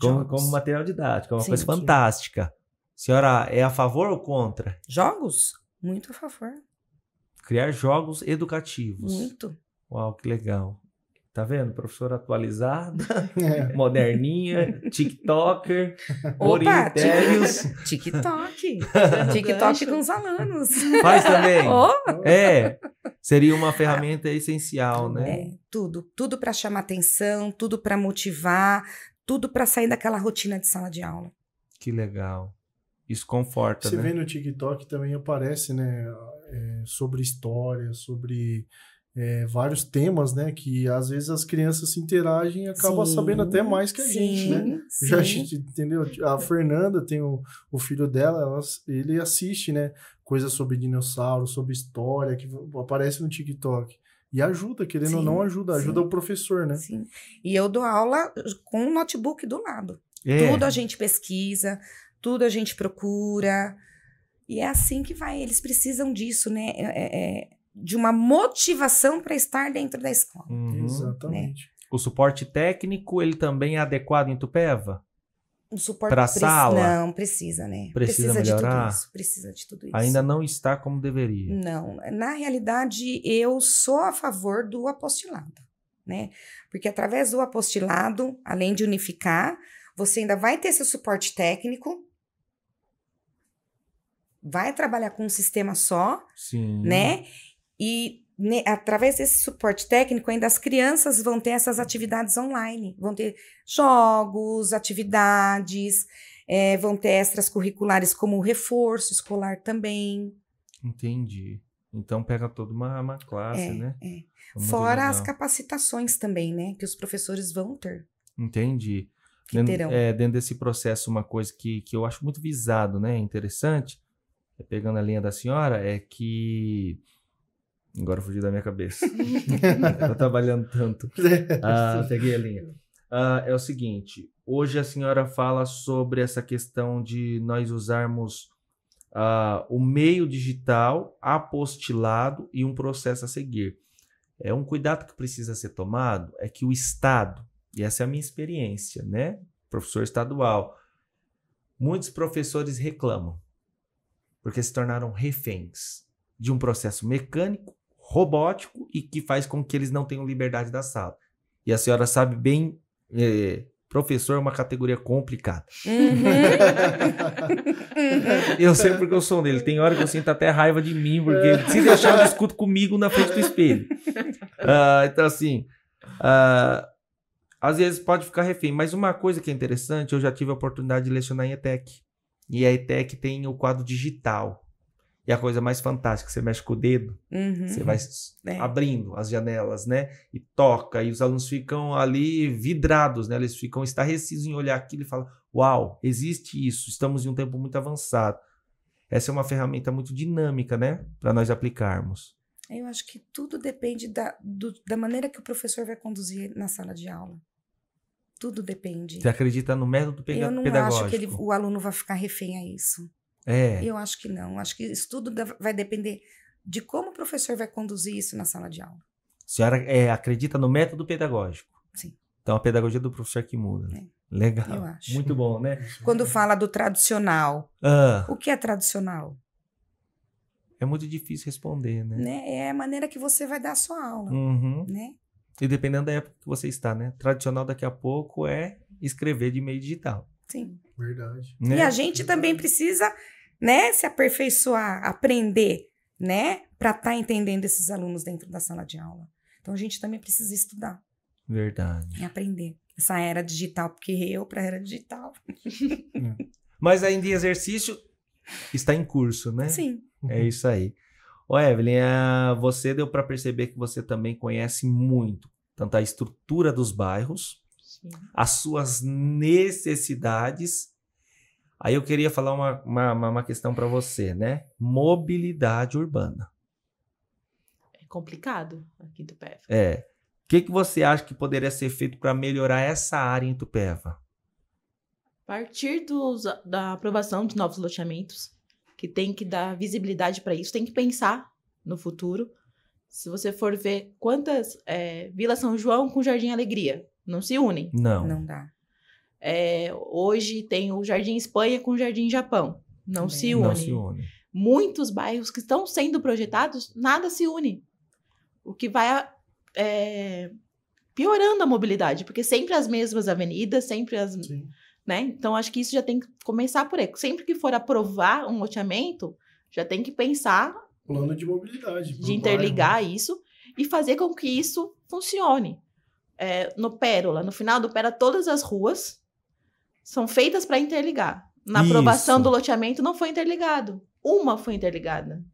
jogos. Como, como, material didático. É uma Sim, coisa fantástica. Que... Senhora, é a favor ou contra? Jogos? Muito a favor. Criar jogos educativos. Muito. Uau, que legal. Tá vendo? Professora atualizada, é. moderninha, TikToker, orientérios. TikTok. TikTok com os alunos. Faz também. Oh. É. Seria uma ferramenta essencial, né? É, tudo. Tudo para chamar atenção, tudo para motivar, tudo para sair daquela rotina de sala de aula. Que legal. Isso conforta, Você né? vê no TikTok também aparece, né? É, sobre história, sobre é, vários temas, né? Que às vezes as crianças se interagem e acabam sim, sabendo até mais que a sim, gente, né? Sim. Já, entendeu? A Fernanda tem o, o filho dela, ela, ele assiste, né? Coisas sobre dinossauro, sobre história, que aparece no TikTok. E ajuda, querendo sim, ou não, ajuda. Ajuda o professor, né? Sim. E eu dou aula eh, com o notebook do lado. É. Tudo a gente pesquisa, tudo a gente procura. E é assim que vai. Eles precisam disso, né? É, é, é de uma motivação para estar dentro da escola. Uhum. Exatamente. Né? O suporte técnico, ele também é adequado em Tupeva? O suporte para sala. Não, precisa, né? Precisa, precisa melhorar. de tudo isso, precisa de tudo isso. Ainda não está como deveria. Não, na realidade eu sou a favor do apostilado, né? Porque através do apostilado, além de unificar, você ainda vai ter seu suporte técnico, vai trabalhar com um sistema só, Sim. né? E né, através desse suporte técnico, ainda as crianças vão ter essas atividades online, vão ter jogos, atividades, é, vão ter extras curriculares como reforço escolar também. Entendi. Então pega toda uma, uma classe, é, né? É. Fora as capacitações também, né? Que os professores vão ter. Entendi. Que dentro, terão. É, dentro desse processo, uma coisa que, que eu acho muito visado, né? Interessante, é, pegando a linha da senhora, é que Agora fugiu da minha cabeça. Tô trabalhando tanto. É, ah, a linha. Ah, é o seguinte: hoje a senhora fala sobre essa questão de nós usarmos ah, o meio digital apostilado e um processo a seguir. É um cuidado que precisa ser tomado é que o Estado, e essa é a minha experiência, né? Professor estadual, muitos professores reclamam porque se tornaram reféns de um processo mecânico robótico e que faz com que eles não tenham liberdade da sala. E a senhora sabe bem, é, professor é uma categoria complicada. Uhum. eu sei porque eu sou dele. Tem hora que eu sinto até raiva de mim, porque se deixar eu discuto comigo na frente do espelho. Uh, então, assim, uh, às vezes pode ficar refém. Mas uma coisa que é interessante, eu já tive a oportunidade de lecionar em ETEC. E a ETEC tem o quadro digital. E a coisa mais fantástica, você mexe com o dedo, uhum. você vai é. abrindo as janelas, né? E toca, e os alunos ficam ali vidrados, né? Eles ficam estarrecidos em olhar aquilo e falam: Uau, existe isso, estamos em um tempo muito avançado. Essa é uma ferramenta muito dinâmica, né? Para nós aplicarmos. Eu acho que tudo depende da, do, da maneira que o professor vai conduzir na sala de aula. Tudo depende. Você acredita no método pedagógico? Eu não acho que ele, o aluno vai ficar refém a isso. É. Eu acho que não. Acho que isso tudo vai depender de como o professor vai conduzir isso na sala de aula. A senhora é, acredita no método pedagógico? Sim. Então a pedagogia do professor é que muda. Né? É. Legal. Eu acho. Muito bom, né? Quando fala do tradicional, ah. o que é tradicional? É muito difícil responder, né? né? É a maneira que você vai dar a sua aula, uhum. né? E dependendo da época que você está, né? Tradicional daqui a pouco é escrever de meio digital. Sim. Verdade. Né? E a gente Verdade. também precisa, né, se aperfeiçoar, aprender, né, para estar tá entendendo esses alunos dentro da sala de aula. Então a gente também precisa estudar. Verdade. E aprender essa era digital, porque eu para era digital. É. Mas ainda em exercício está em curso, né? Sim. É uhum. isso aí. Ô Evelyn, eh, você deu para perceber que você também conhece muito tanto a estrutura dos bairros, Sim. as suas necessidades. Aí eu queria falar uma, uma, uma questão para você, né? Mobilidade urbana. É complicado aqui do PEV. É. O que, que você acha que poderia ser feito para melhorar essa área em Tupéva? A partir dos, da aprovação de novos loteamentos, que tem que dar visibilidade para isso, tem que pensar no futuro. Se você for ver quantas é, Vila São João com Jardim Alegria, não se unem. Não. Não dá. É, hoje tem o Jardim Espanha com o Jardim Japão. Não, é. se unem. Não se une. Muitos bairros que estão sendo projetados, nada se une. O que vai é, piorando a mobilidade, porque sempre as mesmas avenidas, sempre as. Sim. Né? Então, acho que isso já tem que começar por aí. Sempre que for aprovar um loteamento, já tem que pensar. Plano de mobilidade. De interligar bairro. isso e fazer com que isso funcione é, no Pérola, no final do Pérola, todas as ruas são feitas para interligar. Na Isso. aprovação do loteamento não foi interligado. Uma foi interligada.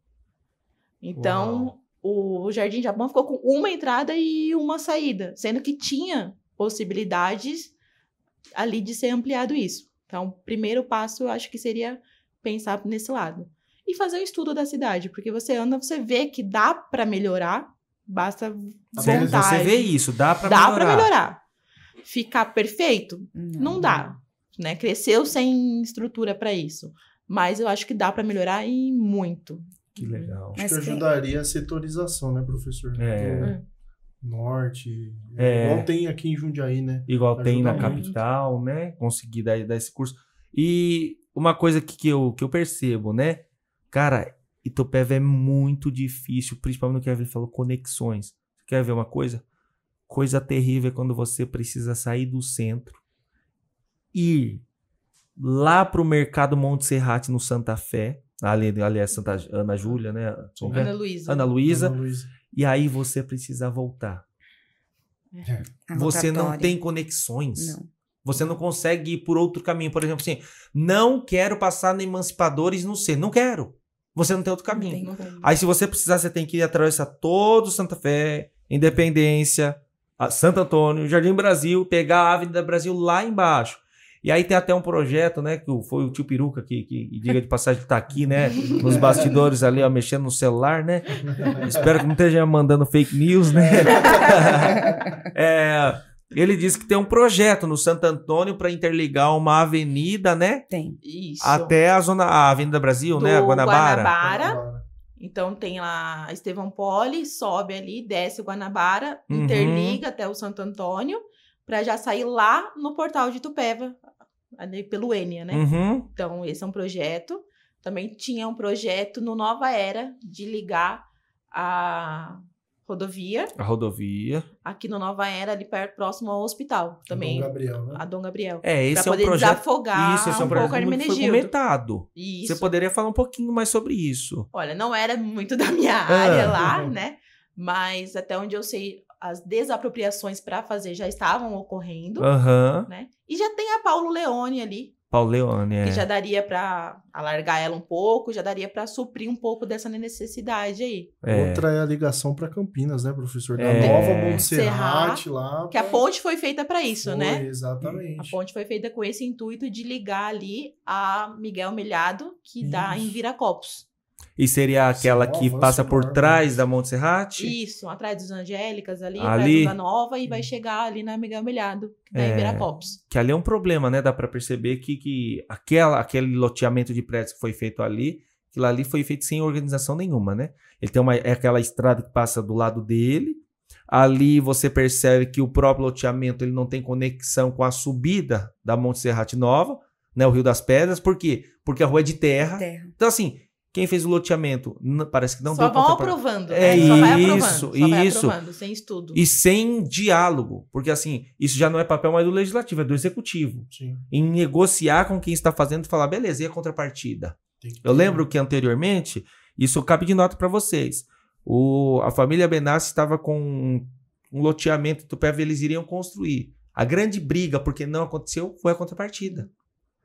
Então, Uau. o Jardim Japão ficou com uma entrada e uma saída, sendo que tinha possibilidades ali de ser ampliado isso. Então, o primeiro passo eu acho que seria pensar nesse lado. E fazer um estudo da cidade, porque você anda, você vê que dá para melhorar, Basta vontade. Você vê isso, dá para melhorar. Dá melhorar. Ficar perfeito? Não, não dá. Né? Cresceu sem estrutura para isso. Mas eu acho que dá para melhorar e muito. Que legal. Acho Mas que ajudaria que... a setorização, né, professor? É. é. norte. É. Igual tem aqui em Jundiaí, né? Igual Ajuda tem na muito. capital, né? Conseguir dar, dar esse curso. E uma coisa que, que, eu, que eu percebo, né? Cara, e Topeva é muito difícil, principalmente no que ele falou, conexões. Você quer ver uma coisa? Coisa terrível é quando você precisa sair do centro, ir lá pro mercado Montserrat no Santa Fé, ali, aliás, é Santa Ana Júlia, né? Ana Luísa. Ana Luísa. E aí você precisa voltar. É. é. Você não tem conexões. Não. Você não consegue ir por outro caminho. Por exemplo, assim, não quero passar no Emancipadores no C. Não quero. Você não tem outro caminho. tem Aí, se você precisar, você tem que ir atravessar todo Santa Fé, Independência, Santo Antônio, Jardim Brasil, pegar a Avenida Brasil lá embaixo. E aí tem até um projeto, né? Que foi o tio Peruca que, que diga de passagem, tá aqui, né? Nos bastidores ali, ó, mexendo no celular, né? Espero que não esteja mandando fake news, né? é, ele disse que tem um projeto no Santo Antônio para interligar uma avenida, né? Tem. Isso. Até a zona, a Avenida Brasil, Do né? A Guanabara. Guanabara. Então tem lá Estevão Poli, sobe ali, desce o Guanabara, uhum. interliga até o Santo Antônio, para já sair lá no portal de Tupeva, ali pelo Enia, né? Uhum. Então esse é um projeto. Também tinha um projeto no Nova Era de ligar a rodovia. A rodovia. Aqui no Nova Era, ali perto, próximo ao hospital também. A Dom Gabriel, né? A Dom Gabriel. É, esse pra é um projeto. desafogar isso, esse um é um pouco muito Foi comentado. Isso. Você poderia falar um pouquinho mais sobre isso? Olha, não era muito da minha ah. área lá, uhum. né? Mas até onde eu sei, as desapropriações para fazer já estavam ocorrendo, uhum. né? E já tem a Paulo Leone ali, Pauleone, é. Que já daria para alargar ela um pouco, já daria para suprir um pouco dessa necessidade aí. É. Outra é a ligação para Campinas, né, professor? Da é. Nova Montserrat lá. Que a ponte foi feita para isso, foi, né? Exatamente. A ponte foi feita com esse intuito de ligar ali a Miguel Melhado, que isso. dá tá em Viracopos. E seria aquela Sim, que passa por maior, trás da Montserrat? Isso, atrás dos Angélicas ali, ali? da Nova e vai chegar ali na Miguel Milhado, da é, Pops. Que ali é um problema, né? Dá para perceber que, que aquela, aquele loteamento de prédios que foi feito ali, aquilo ali foi feito sem organização nenhuma, né? Ele tem uma, é aquela estrada que passa do lado dele, Ali você percebe que o próprio loteamento ele não tem conexão com a subida da Montserrat Nova, né, o Rio das Pedras, por quê? Porque a rua é de terra. terra. Então assim, quem fez o loteamento parece que não só deu vão aprovando. É, né? só isso, aprovando, só isso. Vai aprovando, sem estudo. E sem diálogo, porque assim, isso já não é papel mais do legislativo, é do executivo. Sim. Em negociar com quem está fazendo, falar, beleza, e a contrapartida? Eu lembro que anteriormente, isso cabe de nota para vocês. O, a família Benassi estava com um, um loteamento do PEV, eles iriam construir. A grande briga, porque não aconteceu, foi a contrapartida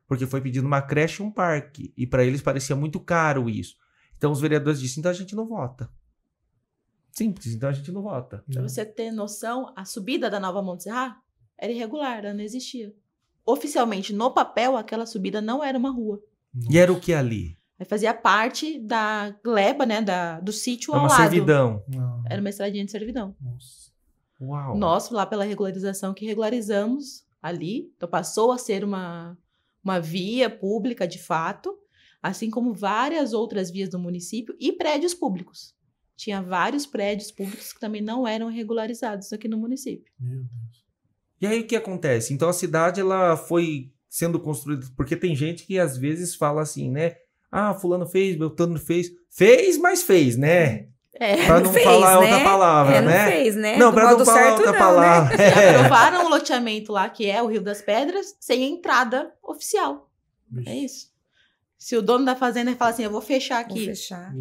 porque foi pedindo uma creche e um parque, e para eles parecia muito caro isso. Então os vereadores disseram: então a gente não vota. Simples, então a gente não vota. Para né? você ter noção, a subida da Nova Montserrat era irregular, ela não existia. Oficialmente, no papel, aquela subida não era uma rua. E era o que ali? fazia parte da gleba, né? Da, do sítio ao lado. Era uma servidão. Ah. Era uma estradinha de servidão. Nossa. Uau. Nós, lá pela regularização que regularizamos ali, então passou a ser uma uma via pública de fato, assim como várias outras vias do município e prédios públicos. Tinha vários prédios públicos que também não eram regularizados aqui no município. Meu Deus. E aí o que acontece? Então a cidade ela foi sendo construída, porque tem gente que às vezes fala assim, né? Ah, fulano fez, Beltano fez. Fez, mas fez, né? É, pra não, falar né? outra palavra, é, não né? Fez, né? Não, Do pra não falar certo, outra não, né? palavra. Né? É. Aprovaram o loteamento lá, que é o Rio das Pedras, sem entrada oficial. É isso. Se o dono da fazenda falar assim, eu vou fechar aqui. Vou fechar.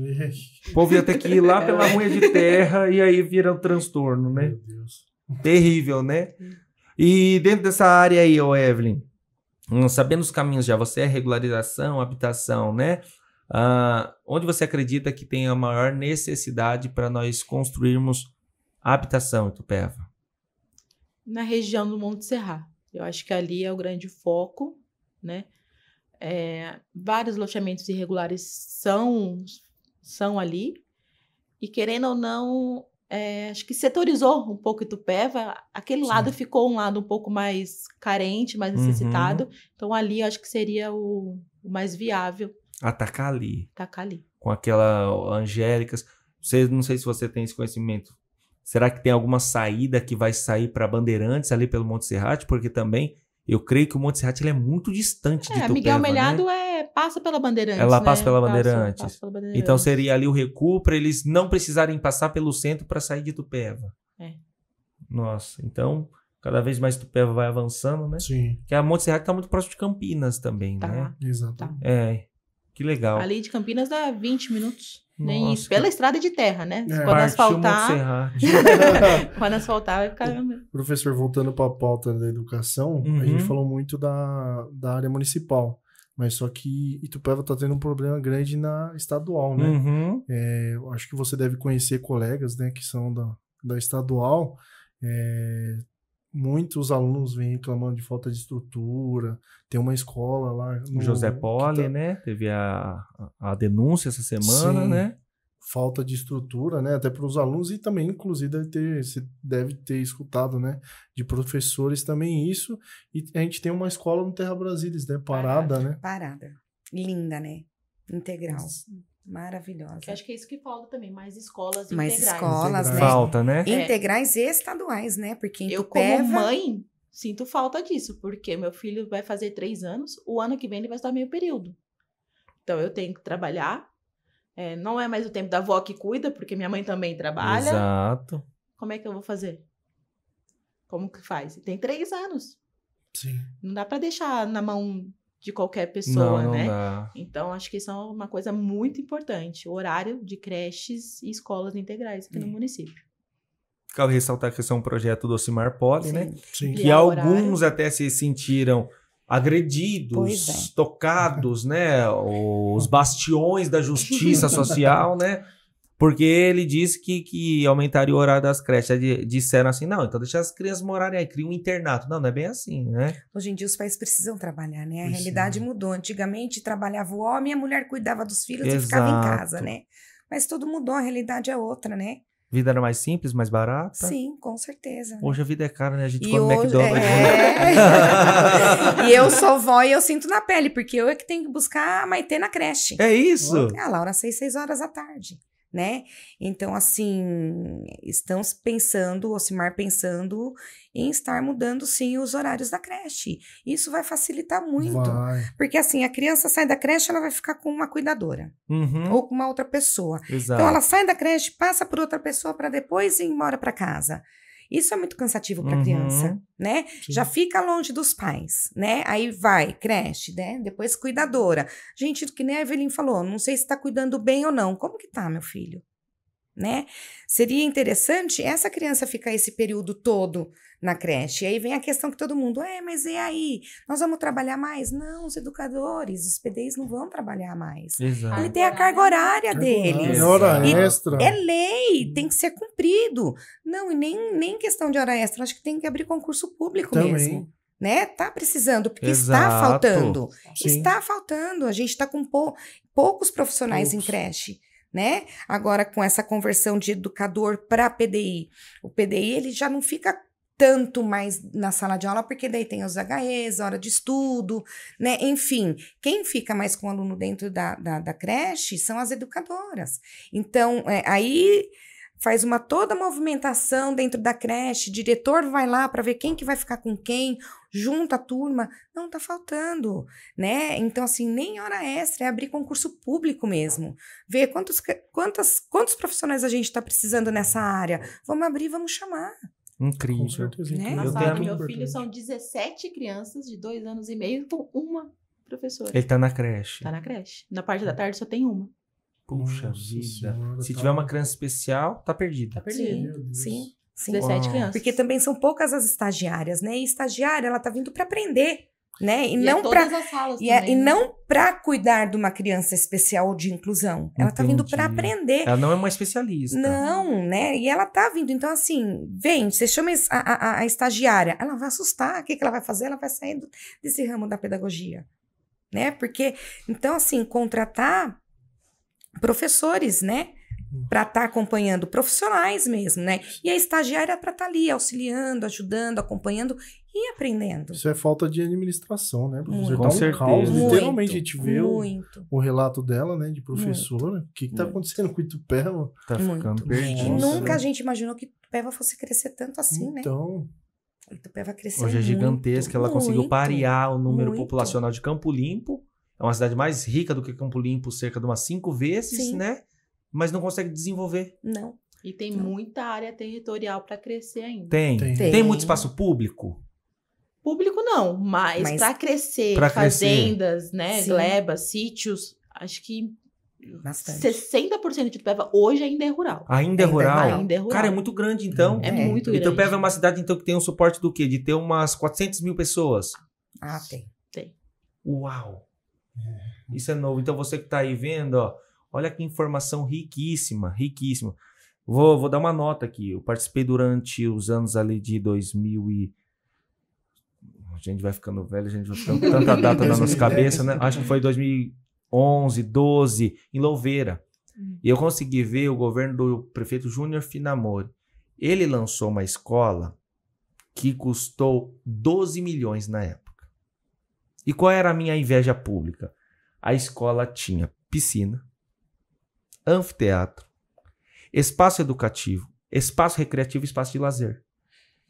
O povo ia ter que ir lá pela unha de terra e aí vira um transtorno, né? Meu Deus. Terrível, né? E dentro dessa área aí, ô Evelyn, hum, sabendo os caminhos já, você é regularização, habitação, né? Uh, onde você acredita que tem a maior necessidade para nós construirmos habitação, Itupeva? Na região do Monte Serra. Eu acho que ali é o grande foco, né? É, vários loteamentos irregulares são, são ali. E querendo ou não, é, acho que setorizou um pouco Itupeva. Aquele Sim. lado ficou um lado um pouco mais carente, mais uhum. necessitado. Uhum. Então ali acho que seria o, o mais viável Atacar ali. Atacar ali. Com aquela Angélicas. Você, não sei se você tem esse conhecimento. Será que tem alguma saída que vai sair para Bandeirantes ali pelo Monte Serrate? Porque também eu creio que o Monte Serrate é muito distante é, de Tupéva, Miguel né? Melhado é, passa pela Bandeirantes. Ela né? passa, pela Bandeirantes. Passa, passa, pela Bandeirantes. Então seria ali o recuo para eles não precisarem passar pelo centro para sair de Tupéva. É. Nossa, então cada vez mais Tupéva vai avançando, né? Sim. Que a Monte Serrate está muito próximo de Campinas também, tá. né? Exato. Tá. É. Que legal. Ali de Campinas dá 20 minutos. Né? Nossa, nem isso. Pela que... estrada de terra, né? É. Quando asfaltar. quando asfaltar vai ficar. Professor, voltando para a pauta da educação, uhum. a gente uhum. falou muito da, da área municipal. Mas só que Itupeva está tendo um problema grande na estadual, né? Uhum. É, acho que você deve conhecer colegas, né, que são da, da estadual. É, muitos alunos vêm reclamando de falta de estrutura. Tem uma escola lá. No, José Poli, tá... né? Teve a, a denúncia essa semana, Sim, né? Falta de estrutura, né? Até para os alunos e também, inclusive, deve ter, você deve ter escutado, né? De professores também isso. E a gente tem uma escola no Terra Brasília, né? Parada, parada né? Parada. Linda, né? Integral. Mas Maravilhosa. Eu acho que é isso que falta também, mais escolas mais integrais. Mais escolas, né? Falta, né? É. Integrais é. estaduais, né? Porque em Eu, como mãe, sinto falta disso, porque meu filho vai fazer três anos, o ano que vem ele vai estar meio período. Então, eu tenho que trabalhar. É, não é mais o tempo da avó que cuida, porque minha mãe também trabalha. Exato. Como é que eu vou fazer? Como que faz? Tem três anos. Sim. Não dá para deixar na mão de qualquer pessoa, não, não né? Dá. Então, acho que isso é uma coisa muito importante. O horário de creches e escolas integrais aqui hum. no município. Cabe ressaltar que esse é um projeto do Ocimar Poli, né? Sim. Que alguns até se sentiram agredidos, é. tocados, né? Os bastiões da justiça social, né? Porque ele disse que, que aumentaria o horário das creches. disseram assim: não, então deixa as crianças morarem aí, cria um internato. Não, não é bem assim, né? Hoje em dia os pais precisam trabalhar, né? A Precisa. realidade mudou. Antigamente trabalhava o homem, a mulher cuidava dos filhos Exato. e ficava em casa, né? Mas tudo mudou, a realidade é outra, né? Vida era mais simples, mais barata? Sim, com certeza. Né? Hoje a vida é cara, né? A gente e come hoje, McDonald's. É... Né? e eu sou vó e eu sinto na pele, porque eu é que tenho que buscar a Maitê na creche. É isso? Vou... Ah, a Laura, seis, seis horas da tarde né? Então, assim, estamos pensando, Osimar pensando em estar mudando sim os horários da creche. Isso vai facilitar muito. Vai. Porque assim, a criança sai da creche, ela vai ficar com uma cuidadora uhum. ou com uma outra pessoa. Exato. Então ela sai da creche, passa por outra pessoa para depois ir embora para casa. Isso é muito cansativo para a uhum. criança, né? Sim. Já fica longe dos pais, né? Aí vai, creche, né? Depois cuidadora. Gente, que nem a Evelyn falou, não sei se está cuidando bem ou não. Como que tá, meu filho? né? Seria interessante essa criança ficar esse período todo na creche. E aí vem a questão que todo mundo, é, mas e aí? Nós vamos trabalhar mais? Não, os educadores, os PDs não vão trabalhar mais. Exato. Ele tem a carga horária deles. Hora e extra. É lei, tem hum. que ser cumprido. Não, e nem, nem questão de hora extra, acho que tem que abrir concurso público Também. mesmo né? Tá precisando, porque Exato. está faltando. Sim. Está faltando. A gente está com pou, poucos profissionais poucos. em creche né? Agora com essa conversão de educador para PDI, o PDI ele já não fica tanto mais na sala de aula, porque daí tem os HEs, hora de estudo, né? Enfim, quem fica mais com o aluno dentro da, da, da creche são as educadoras. Então, é, aí faz uma toda movimentação dentro da creche, diretor vai lá para ver quem que vai ficar com quem, junta a turma, não tá faltando, né? Então assim, nem hora extra, é abrir concurso público mesmo. Ver quantos quantas quantos profissionais a gente está precisando nessa área. Vamos abrir, vamos chamar. Incrível. Com certeza, né? incrível. Nossa, meu filho são 17 crianças de dois anos e meio com então uma professora. Ele tá na creche. Tá na creche. Na parte da tá. tarde só tem uma. Puxa Nossa vida. Senhora, Se tá... tiver uma criança especial, tá perdida. Tá perdida. Sim, sim. sim. 17 crianças. Porque também são poucas as estagiárias, né? E estagiária, ela tá vindo para aprender né? E, e é não é para e, é, e, né? não para cuidar de uma criança especial de inclusão. Ela Entendi. tá vindo para aprender. Ela não é uma especialista. Não, né? E ela tá vindo. Então assim, vem, você chama a, a, a estagiária, ela vai assustar. O que, que ela vai fazer? Ela vai sair desse ramo da pedagogia, né? Porque então assim contratar professores, né? Uhum. Para estar tá acompanhando profissionais mesmo, né? E a estagiária para estar tá ali auxiliando, ajudando, acompanhando e aprendendo. Isso é falta de administração, né? Professor, Com tá um certeza. caos, muito, literalmente. A gente vê o, o, relato dela, né? De professora. O que, que tá muito. acontecendo com o Itupeva? Tá muito. ficando perdido. E nunca né? a gente imaginou que Itupeva fosse crescer tanto assim, né? Então. Itupeva cresceu Hoje é gigantesca. Ela conseguiu parear o número populacional de Campo Limpo é uma cidade mais rica do que Campo Limpo, cerca de umas cinco vezes, Sim. né? Mas não consegue desenvolver. Não. E tem não. muita área territorial para crescer ainda. Tem. tem. tem. muito espaço público? Público não, mas, mas para crescer, pra fazendas, crescer. né? Sim. Glebas, sítios, acho que Bastante. 60% de Tupéva hoje ainda é rural. Ainda, é, é rural. Ainda é rural. Cara, é muito grande, então. Uhum. É, é muito então, grande. E Tupéva é uma cidade, então, que tem um suporte do quê? De ter umas 400 mil pessoas. Ah, tem. Tem. Uau! É. Isso é novo. Então você que está aí vendo, ó, olha que informação riquíssima, riquíssima. Vou, vou dar uma nota aqui. Eu participei durante os anos ali de 2000 e a gente vai ficando velho, a gente vai ficando tanta data na nossa cabeça, né? Acho que foi 2011, 12, em Louveira. Hum. E eu consegui ver o governo do prefeito Júnior Finamori. Ele lançou uma escola que custou 12 milhões na época. E qual era a minha inveja pública? A escola tinha piscina, anfiteatro, espaço educativo, espaço recreativo e espaço de lazer.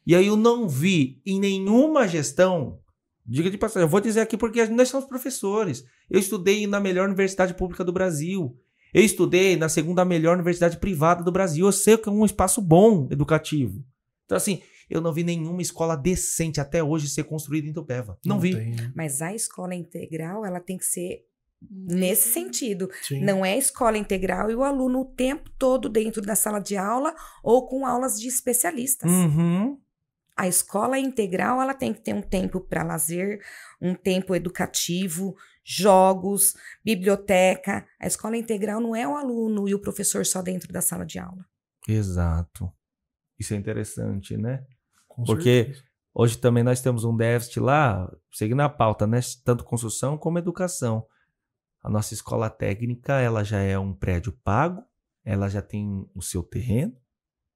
E aí eu não vi em nenhuma gestão, diga de passagem, eu vou dizer aqui porque nós somos professores. Eu estudei na melhor universidade pública do Brasil. Eu estudei na segunda melhor universidade privada do Brasil. Eu sei que é um espaço bom educativo. Então, assim, eu não vi nenhuma escola decente até hoje ser construída em Tupéva. Não, não vi. Tem. Mas a escola integral, ela tem que ser hum. nesse sentido. Sim. Não é escola integral e o aluno o tempo todo dentro da sala de aula ou com aulas de especialistas. Uhum. A escola integral ela tem que ter um tempo para lazer, um tempo educativo, jogos, biblioteca. A escola integral não é o aluno e o professor só dentro da sala de aula. Exato. Isso é interessante, né? Com Porque certeza. hoje também nós temos um déficit lá, seguindo a pauta, né? Tanto construção como educação. A nossa escola técnica, ela já é um prédio pago, ela já tem o seu terreno,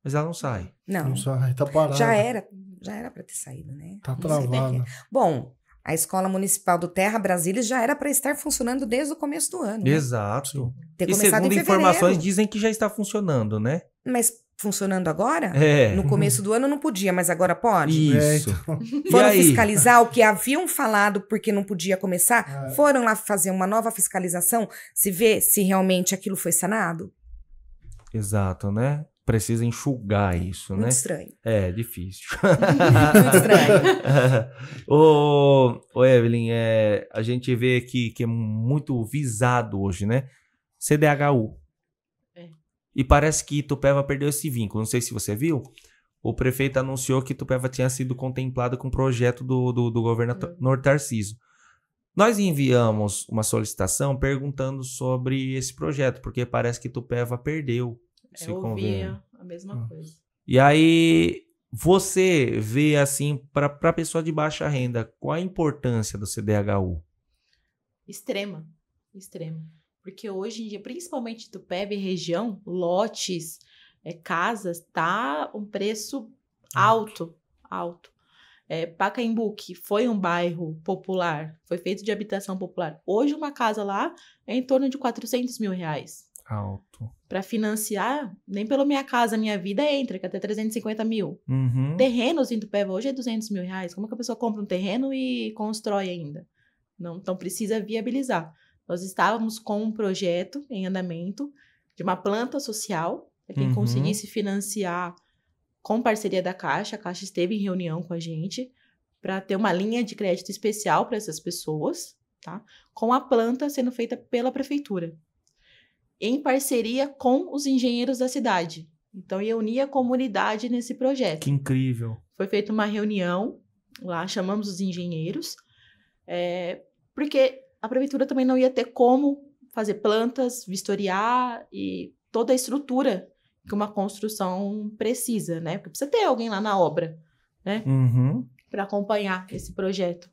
mas ela não sai. Não. Não sai, tá parada. Já era, já era para ter saído, né? Tá travada. Bom, a Escola Municipal do Terra Brasília já era para estar funcionando desde o começo do ano. Né? Exato. Né? Ter e segundo informações dizem que já está funcionando, né? Mas funcionando agora? É. No começo do ano não podia, mas agora pode? Isso. É, então. Foram fiscalizar o que haviam falado porque não podia começar? É. Foram lá fazer uma nova fiscalização, se ver se realmente aquilo foi sanado? Exato, né? Precisa enxugar é, isso, Muito né? estranho. É, difícil. Muito estranho. ô, ô, Evelyn, é, a gente vê aqui que é muito visado hoje, né? CDHU. E parece que Itupeva perdeu esse vínculo. Não sei se você viu. O prefeito anunciou que Itupeva tinha sido contemplada com o um projeto do, do, do governador uhum. Tarciso. Nós enviamos uma solicitação perguntando sobre esse projeto, porque parece que Itupeva perdeu. Eu ouvia né? a mesma hum. coisa. E aí, você vê, assim, para a pessoa de baixa renda, qual a importância do CDHU? Extrema, extrema. Porque hoje em dia, principalmente do PEB região, lotes, é, casas, tá um preço alto, alto. É, Pacaembu, que foi um bairro popular, foi feito de habitação popular. Hoje uma casa lá é em torno de 400 mil reais. Alto. Para financiar, nem pelo Minha Casa Minha Vida entra, que é até 350 mil. Uhum. Terrenos em Itupeva hoje é 200 mil reais. Como é que a pessoa compra um terreno e constrói ainda? Não, então precisa viabilizar. Nós estávamos com um projeto em andamento de uma planta social, quem uhum. conseguisse financiar com parceria da Caixa, a Caixa esteve em reunião com a gente para ter uma linha de crédito especial para essas pessoas, tá? Com a planta sendo feita pela prefeitura, em parceria com os engenheiros da cidade. Então, eu uni a comunidade nesse projeto. Que incrível! Foi feita uma reunião lá, chamamos os engenheiros, é, porque a prefeitura também não ia ter como fazer plantas, vistoriar e toda a estrutura que uma construção precisa, né? Porque precisa ter alguém lá na obra, né? Uhum. Para acompanhar esse projeto.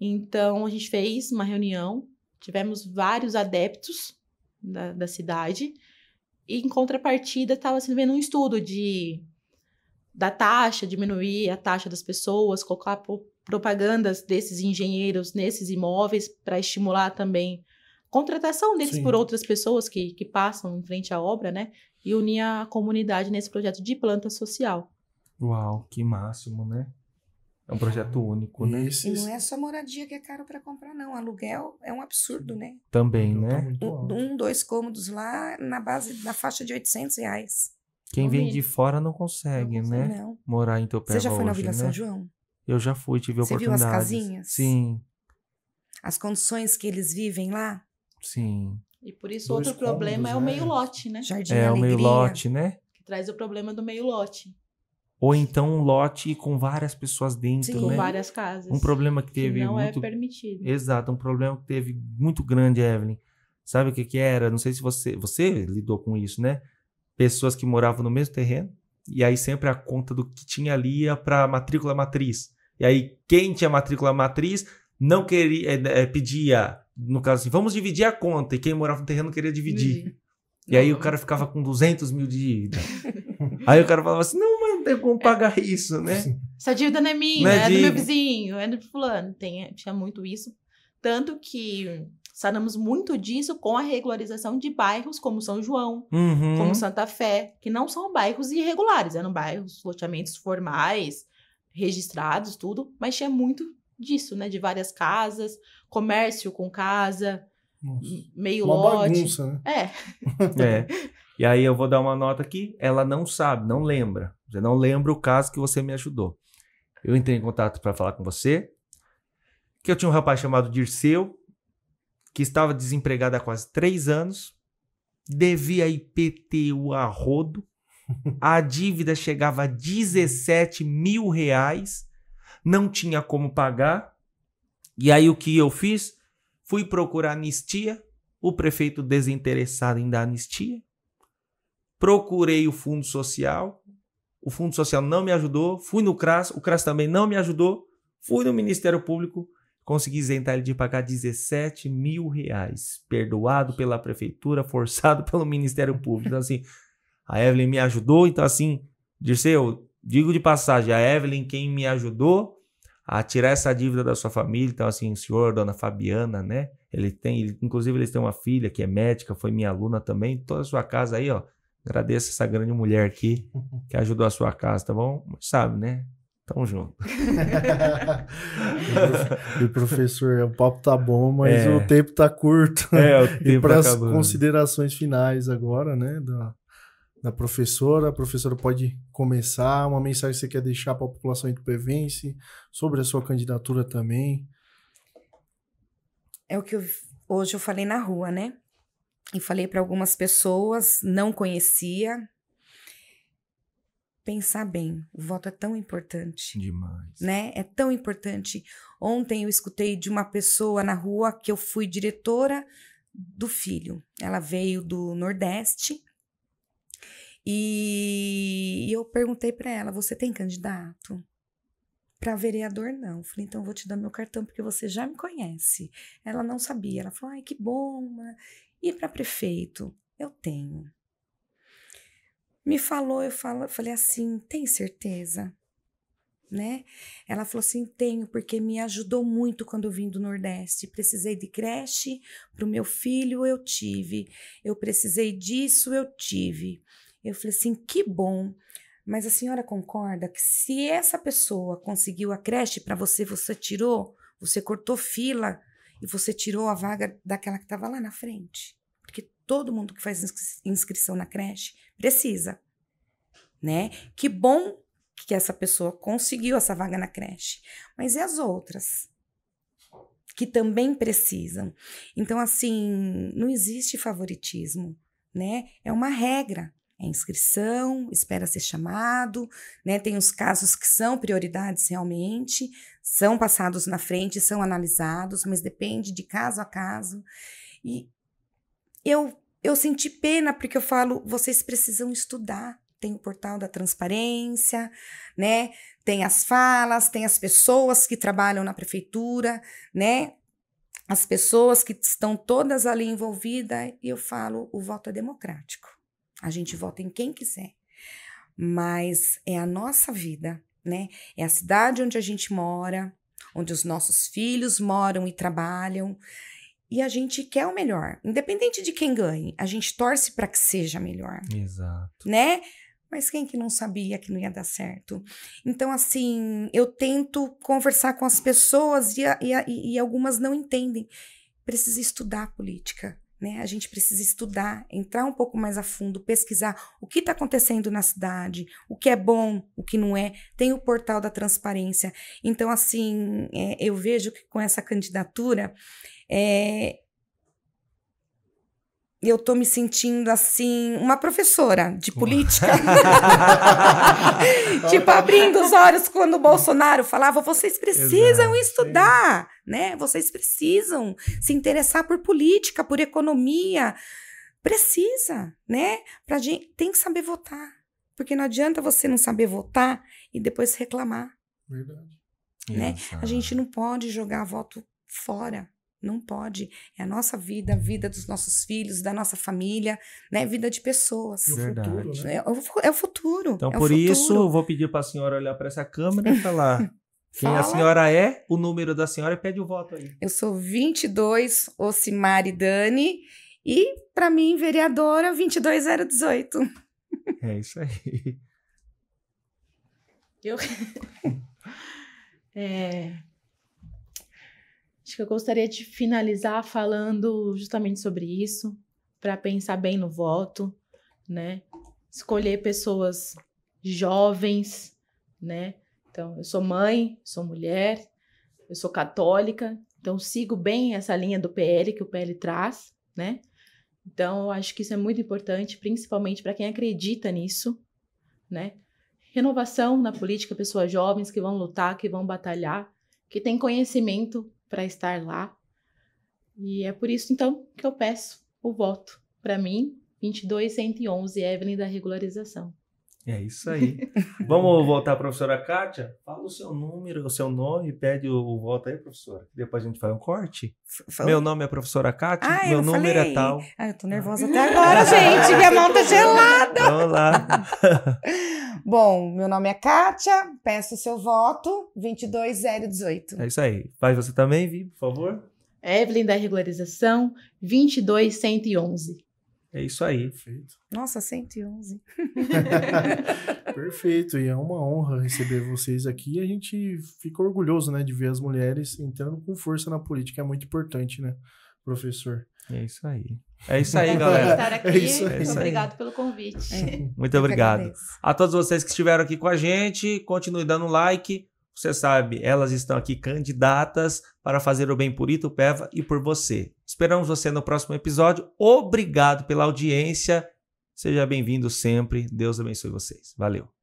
Então, a gente fez uma reunião, tivemos vários adeptos da, da cidade, e em contrapartida estava sendo vendo um estudo de da taxa, diminuir a taxa das pessoas, colocar propagandas desses engenheiros nesses imóveis para estimular também contratação deles Sim. por outras pessoas que, que passam em frente à obra, né? E unir a comunidade nesse projeto de planta social. Uau, que máximo, né? É um projeto único, né? E não é só moradia que é caro para comprar, não. Aluguel é um absurdo, né? Também, tá né? Um, um, dois cômodos lá na base, na faixa de 800 reais. Quem vem de fora não consegue, não né? consegue né? Não. Morar em Topé Você já foi na Vila né? São João? Eu já fui, tive Você oportunidades. Você viu as casinhas? Sim. As condições que eles vivem lá? Sim. E por isso Dois outro cômodos, problema é o meio né? lote, né? Jardim é, Alegria, o meio lote, né? Que traz o problema do meio lote. Ou então um lote com várias pessoas dentro, Sim, né? com várias casas. Um problema que teve que não é muito... é permitido. Exato, um problema que teve muito grande, Evelyn. Sabe o que que era? Não sei se você você lidou com isso, né? Pessoas que moravam no mesmo terreno, e aí sempre a conta do que tinha ali ia para matrícula matriz. E aí quem tinha matrícula matriz não queria eh, é, né, é, eh, pedia, no caso assim, vamos dividir a conta e quem morava no terreno queria dividir. Uhum. E não, aí o cara ficava com 200 mil de dívida. aí o cara falava assim, não, mas não tem como pagar isso, né? Essa dívida não é minha, não é, é do meu vizinho, é do fulano. Tem, tinha muito isso. Tanto que Sanamos muito disso com a regularização de bairros como São João, uhum. como Santa Fé, que não são bairros irregulares, eram bairros, loteamentos formais, registrados, tudo, mas tinha muito disso, né? De várias casas, comércio com casa, Nossa, meio uma lote. Bagunça, né? É. é. E aí eu vou dar uma nota aqui, ela não sabe, não lembra. Você não lembra o caso que você me ajudou. Eu entrei em contato para falar com você, que eu tinha um rapaz chamado Dirceu, que estava desempregada há quase três anos, devia IPTU a rodo, a dívida chegava a 17 mil reais, não tinha como pagar. E aí o que eu fiz? Fui procurar anistia, o prefeito desinteressado em dar anistia. Procurei o Fundo Social, o Fundo Social não me ajudou. Fui no CRAS, o CRAS também não me ajudou. Fui no Ministério Público, consegui isentar ele de pagar 17 mil reais, perdoado pela prefeitura, forçado pelo Ministério Público. Então, assim, a Evelyn me ajudou, então, assim, Dirceu, digo de passagem, a Evelyn, quem me ajudou a tirar essa dívida da sua família, então, assim, o senhor, dona Fabiana, né? Ele tem, ele, inclusive, eles têm uma filha que é médica, foi minha aluna também, toda a sua casa aí, ó. Agradeço essa grande mulher aqui que ajudou a sua casa, tá bom? Sabe, né? Tamo junto. e professor, o papo tá bom, mas é. o tempo tá curto. É, o tempo e para as considerações finais agora, né, da, da professora, a professora pode começar uma mensagem que você quer deixar para a população itupevense sobre a sua candidatura também. É o que eu, hoje eu falei na rua, né? E falei para algumas pessoas, não conhecia, pensar bem. O voto é tão importante. Demais. Né? É tão importante. Ontem eu escutei de uma pessoa na rua que eu fui diretora do filho. Ela veio do Nordeste. E eu perguntei para ela: "Você tem candidato?" Para vereador, não. Falei, então vou te dar meu cartão, porque você já me conhece. Ela não sabia. Ela falou, ai, que bom. E para prefeito? Eu tenho me falou, eu, falo, falei assim: tem certeza? Né? Ela falou assim: tenho, porque me ajudou muito quando eu vim do Nordeste. Precisei de creche para o meu filho, eu tive. Eu precisei disso, eu tive. Eu falei assim: que bom. Mas a senhora concorda que se essa pessoa conseguiu a creche para você, você tirou, você cortou fila e você tirou a vaga daquela que estava lá na frente? todo mundo que faz inscrição na creche precisa, né? Que bom que essa pessoa conseguiu essa vaga na creche, mas e as outras? Que também precisam. Então, assim, não existe favoritismo, né? É uma regra. É inscrição, espera ser chamado, né? Tem os casos que são prioridades realmente, são passados na frente, são analisados, mas depende de caso a caso. E eu eu senti pena porque eu falo, vocês precisam estudar. Tem o portal da transparência, né? Tem as falas, tem as pessoas que trabalham na prefeitura, né? As pessoas que estão todas ali envolvidas, e eu falo, o voto é democrático. A gente vota em quem quiser. Mas é a nossa vida, né? É a cidade onde a gente mora, onde os nossos filhos moram e trabalham, e a gente quer o melhor, independente de quem ganhe, a gente torce para que seja melhor. Exato. Né? Mas quem que não sabia que não ia dar certo? Então, assim, eu tento conversar com as pessoas e, e, e algumas não entendem. Precisa estudar política. Né? A gente precisa estudar, entrar um pouco mais a fundo, pesquisar o que está acontecendo na cidade, o que é bom, o que não é. Tem o portal da transparência. Então, assim, é, eu vejo que com essa candidatura é... Eu tô me sentindo assim, uma professora de política. tipo, abrindo os olhos quando o Bolsonaro falava: vocês precisam Exato, estudar, sim. né? Vocês precisam se interessar por política, por economia. Precisa, né? Pra gente tem que saber votar. Porque não adianta você não saber votar e depois reclamar. Verdade. Né? A gente não pode jogar voto fora. Não pode. É a nossa vida, a vida dos nossos filhos, da nossa família, né? Vida de pessoas. o Verdade. futuro, né? é, é, é, o futuro. Então, é por futuro. isso, eu vou pedir para a senhora olhar para essa câmera e falar. Quem Fala. a senhora é, o número da senhora, pede o voto aí. Eu sou 22, Ocimari Dani. E, para mim, vereadora, 22018. É isso aí. Eu. é... Acho que eu gostaria de finalizar falando justamente sobre isso, para pensar bem no voto, né? Escolher pessoas jovens, né? Então, eu sou mãe, sou mulher, eu sou católica, então sigo bem essa linha do PL que o PL traz, né? Então, eu acho que isso é muito importante, principalmente para quem acredita nisso, né? Renovação na política, pessoas jovens que vão lutar, que vão batalhar, que têm conhecimento para estar lá. E é por isso, então, que eu peço o voto. Para mim, 2211 Evelyn da regularização. É isso aí. Vamos voltar professora Kátia? Fala o seu número, o seu nome, pede o, o voto aí, professora. Depois a gente faz um corte. Fala. Meu nome é professora Kátia, ah, meu número é falei. é tal. Ah, eu tô nervosa ah. até agora, gente. Minha mão tá gelada. Olá. Então Bom, meu nome é Kátia, peço o seu voto, 22018. É isso aí. Faz você também, Vi, por favor. Evelyn da regularização, 22111. É isso aí. Perfeito. Nossa, 111. Perfeito. E é uma honra receber vocês aqui. A gente fica orgulhoso, né, de ver as mulheres entrando com força na política. É muito importante, né, professor? É isso aí. É isso aí, galera. É Estar aqui. É isso aí. Muito obrigado pelo é. convite. É. Muito obrigado. A todos vocês que estiveram aqui com a gente, continue dando like, você sabe, elas estão aqui candidatas para fazer o bem por Itupeva e por você. Esperamos você no próximo episódio. Obrigado pela audiência. Seja bem-vindo sempre. Deus abençoe vocês. Valeu.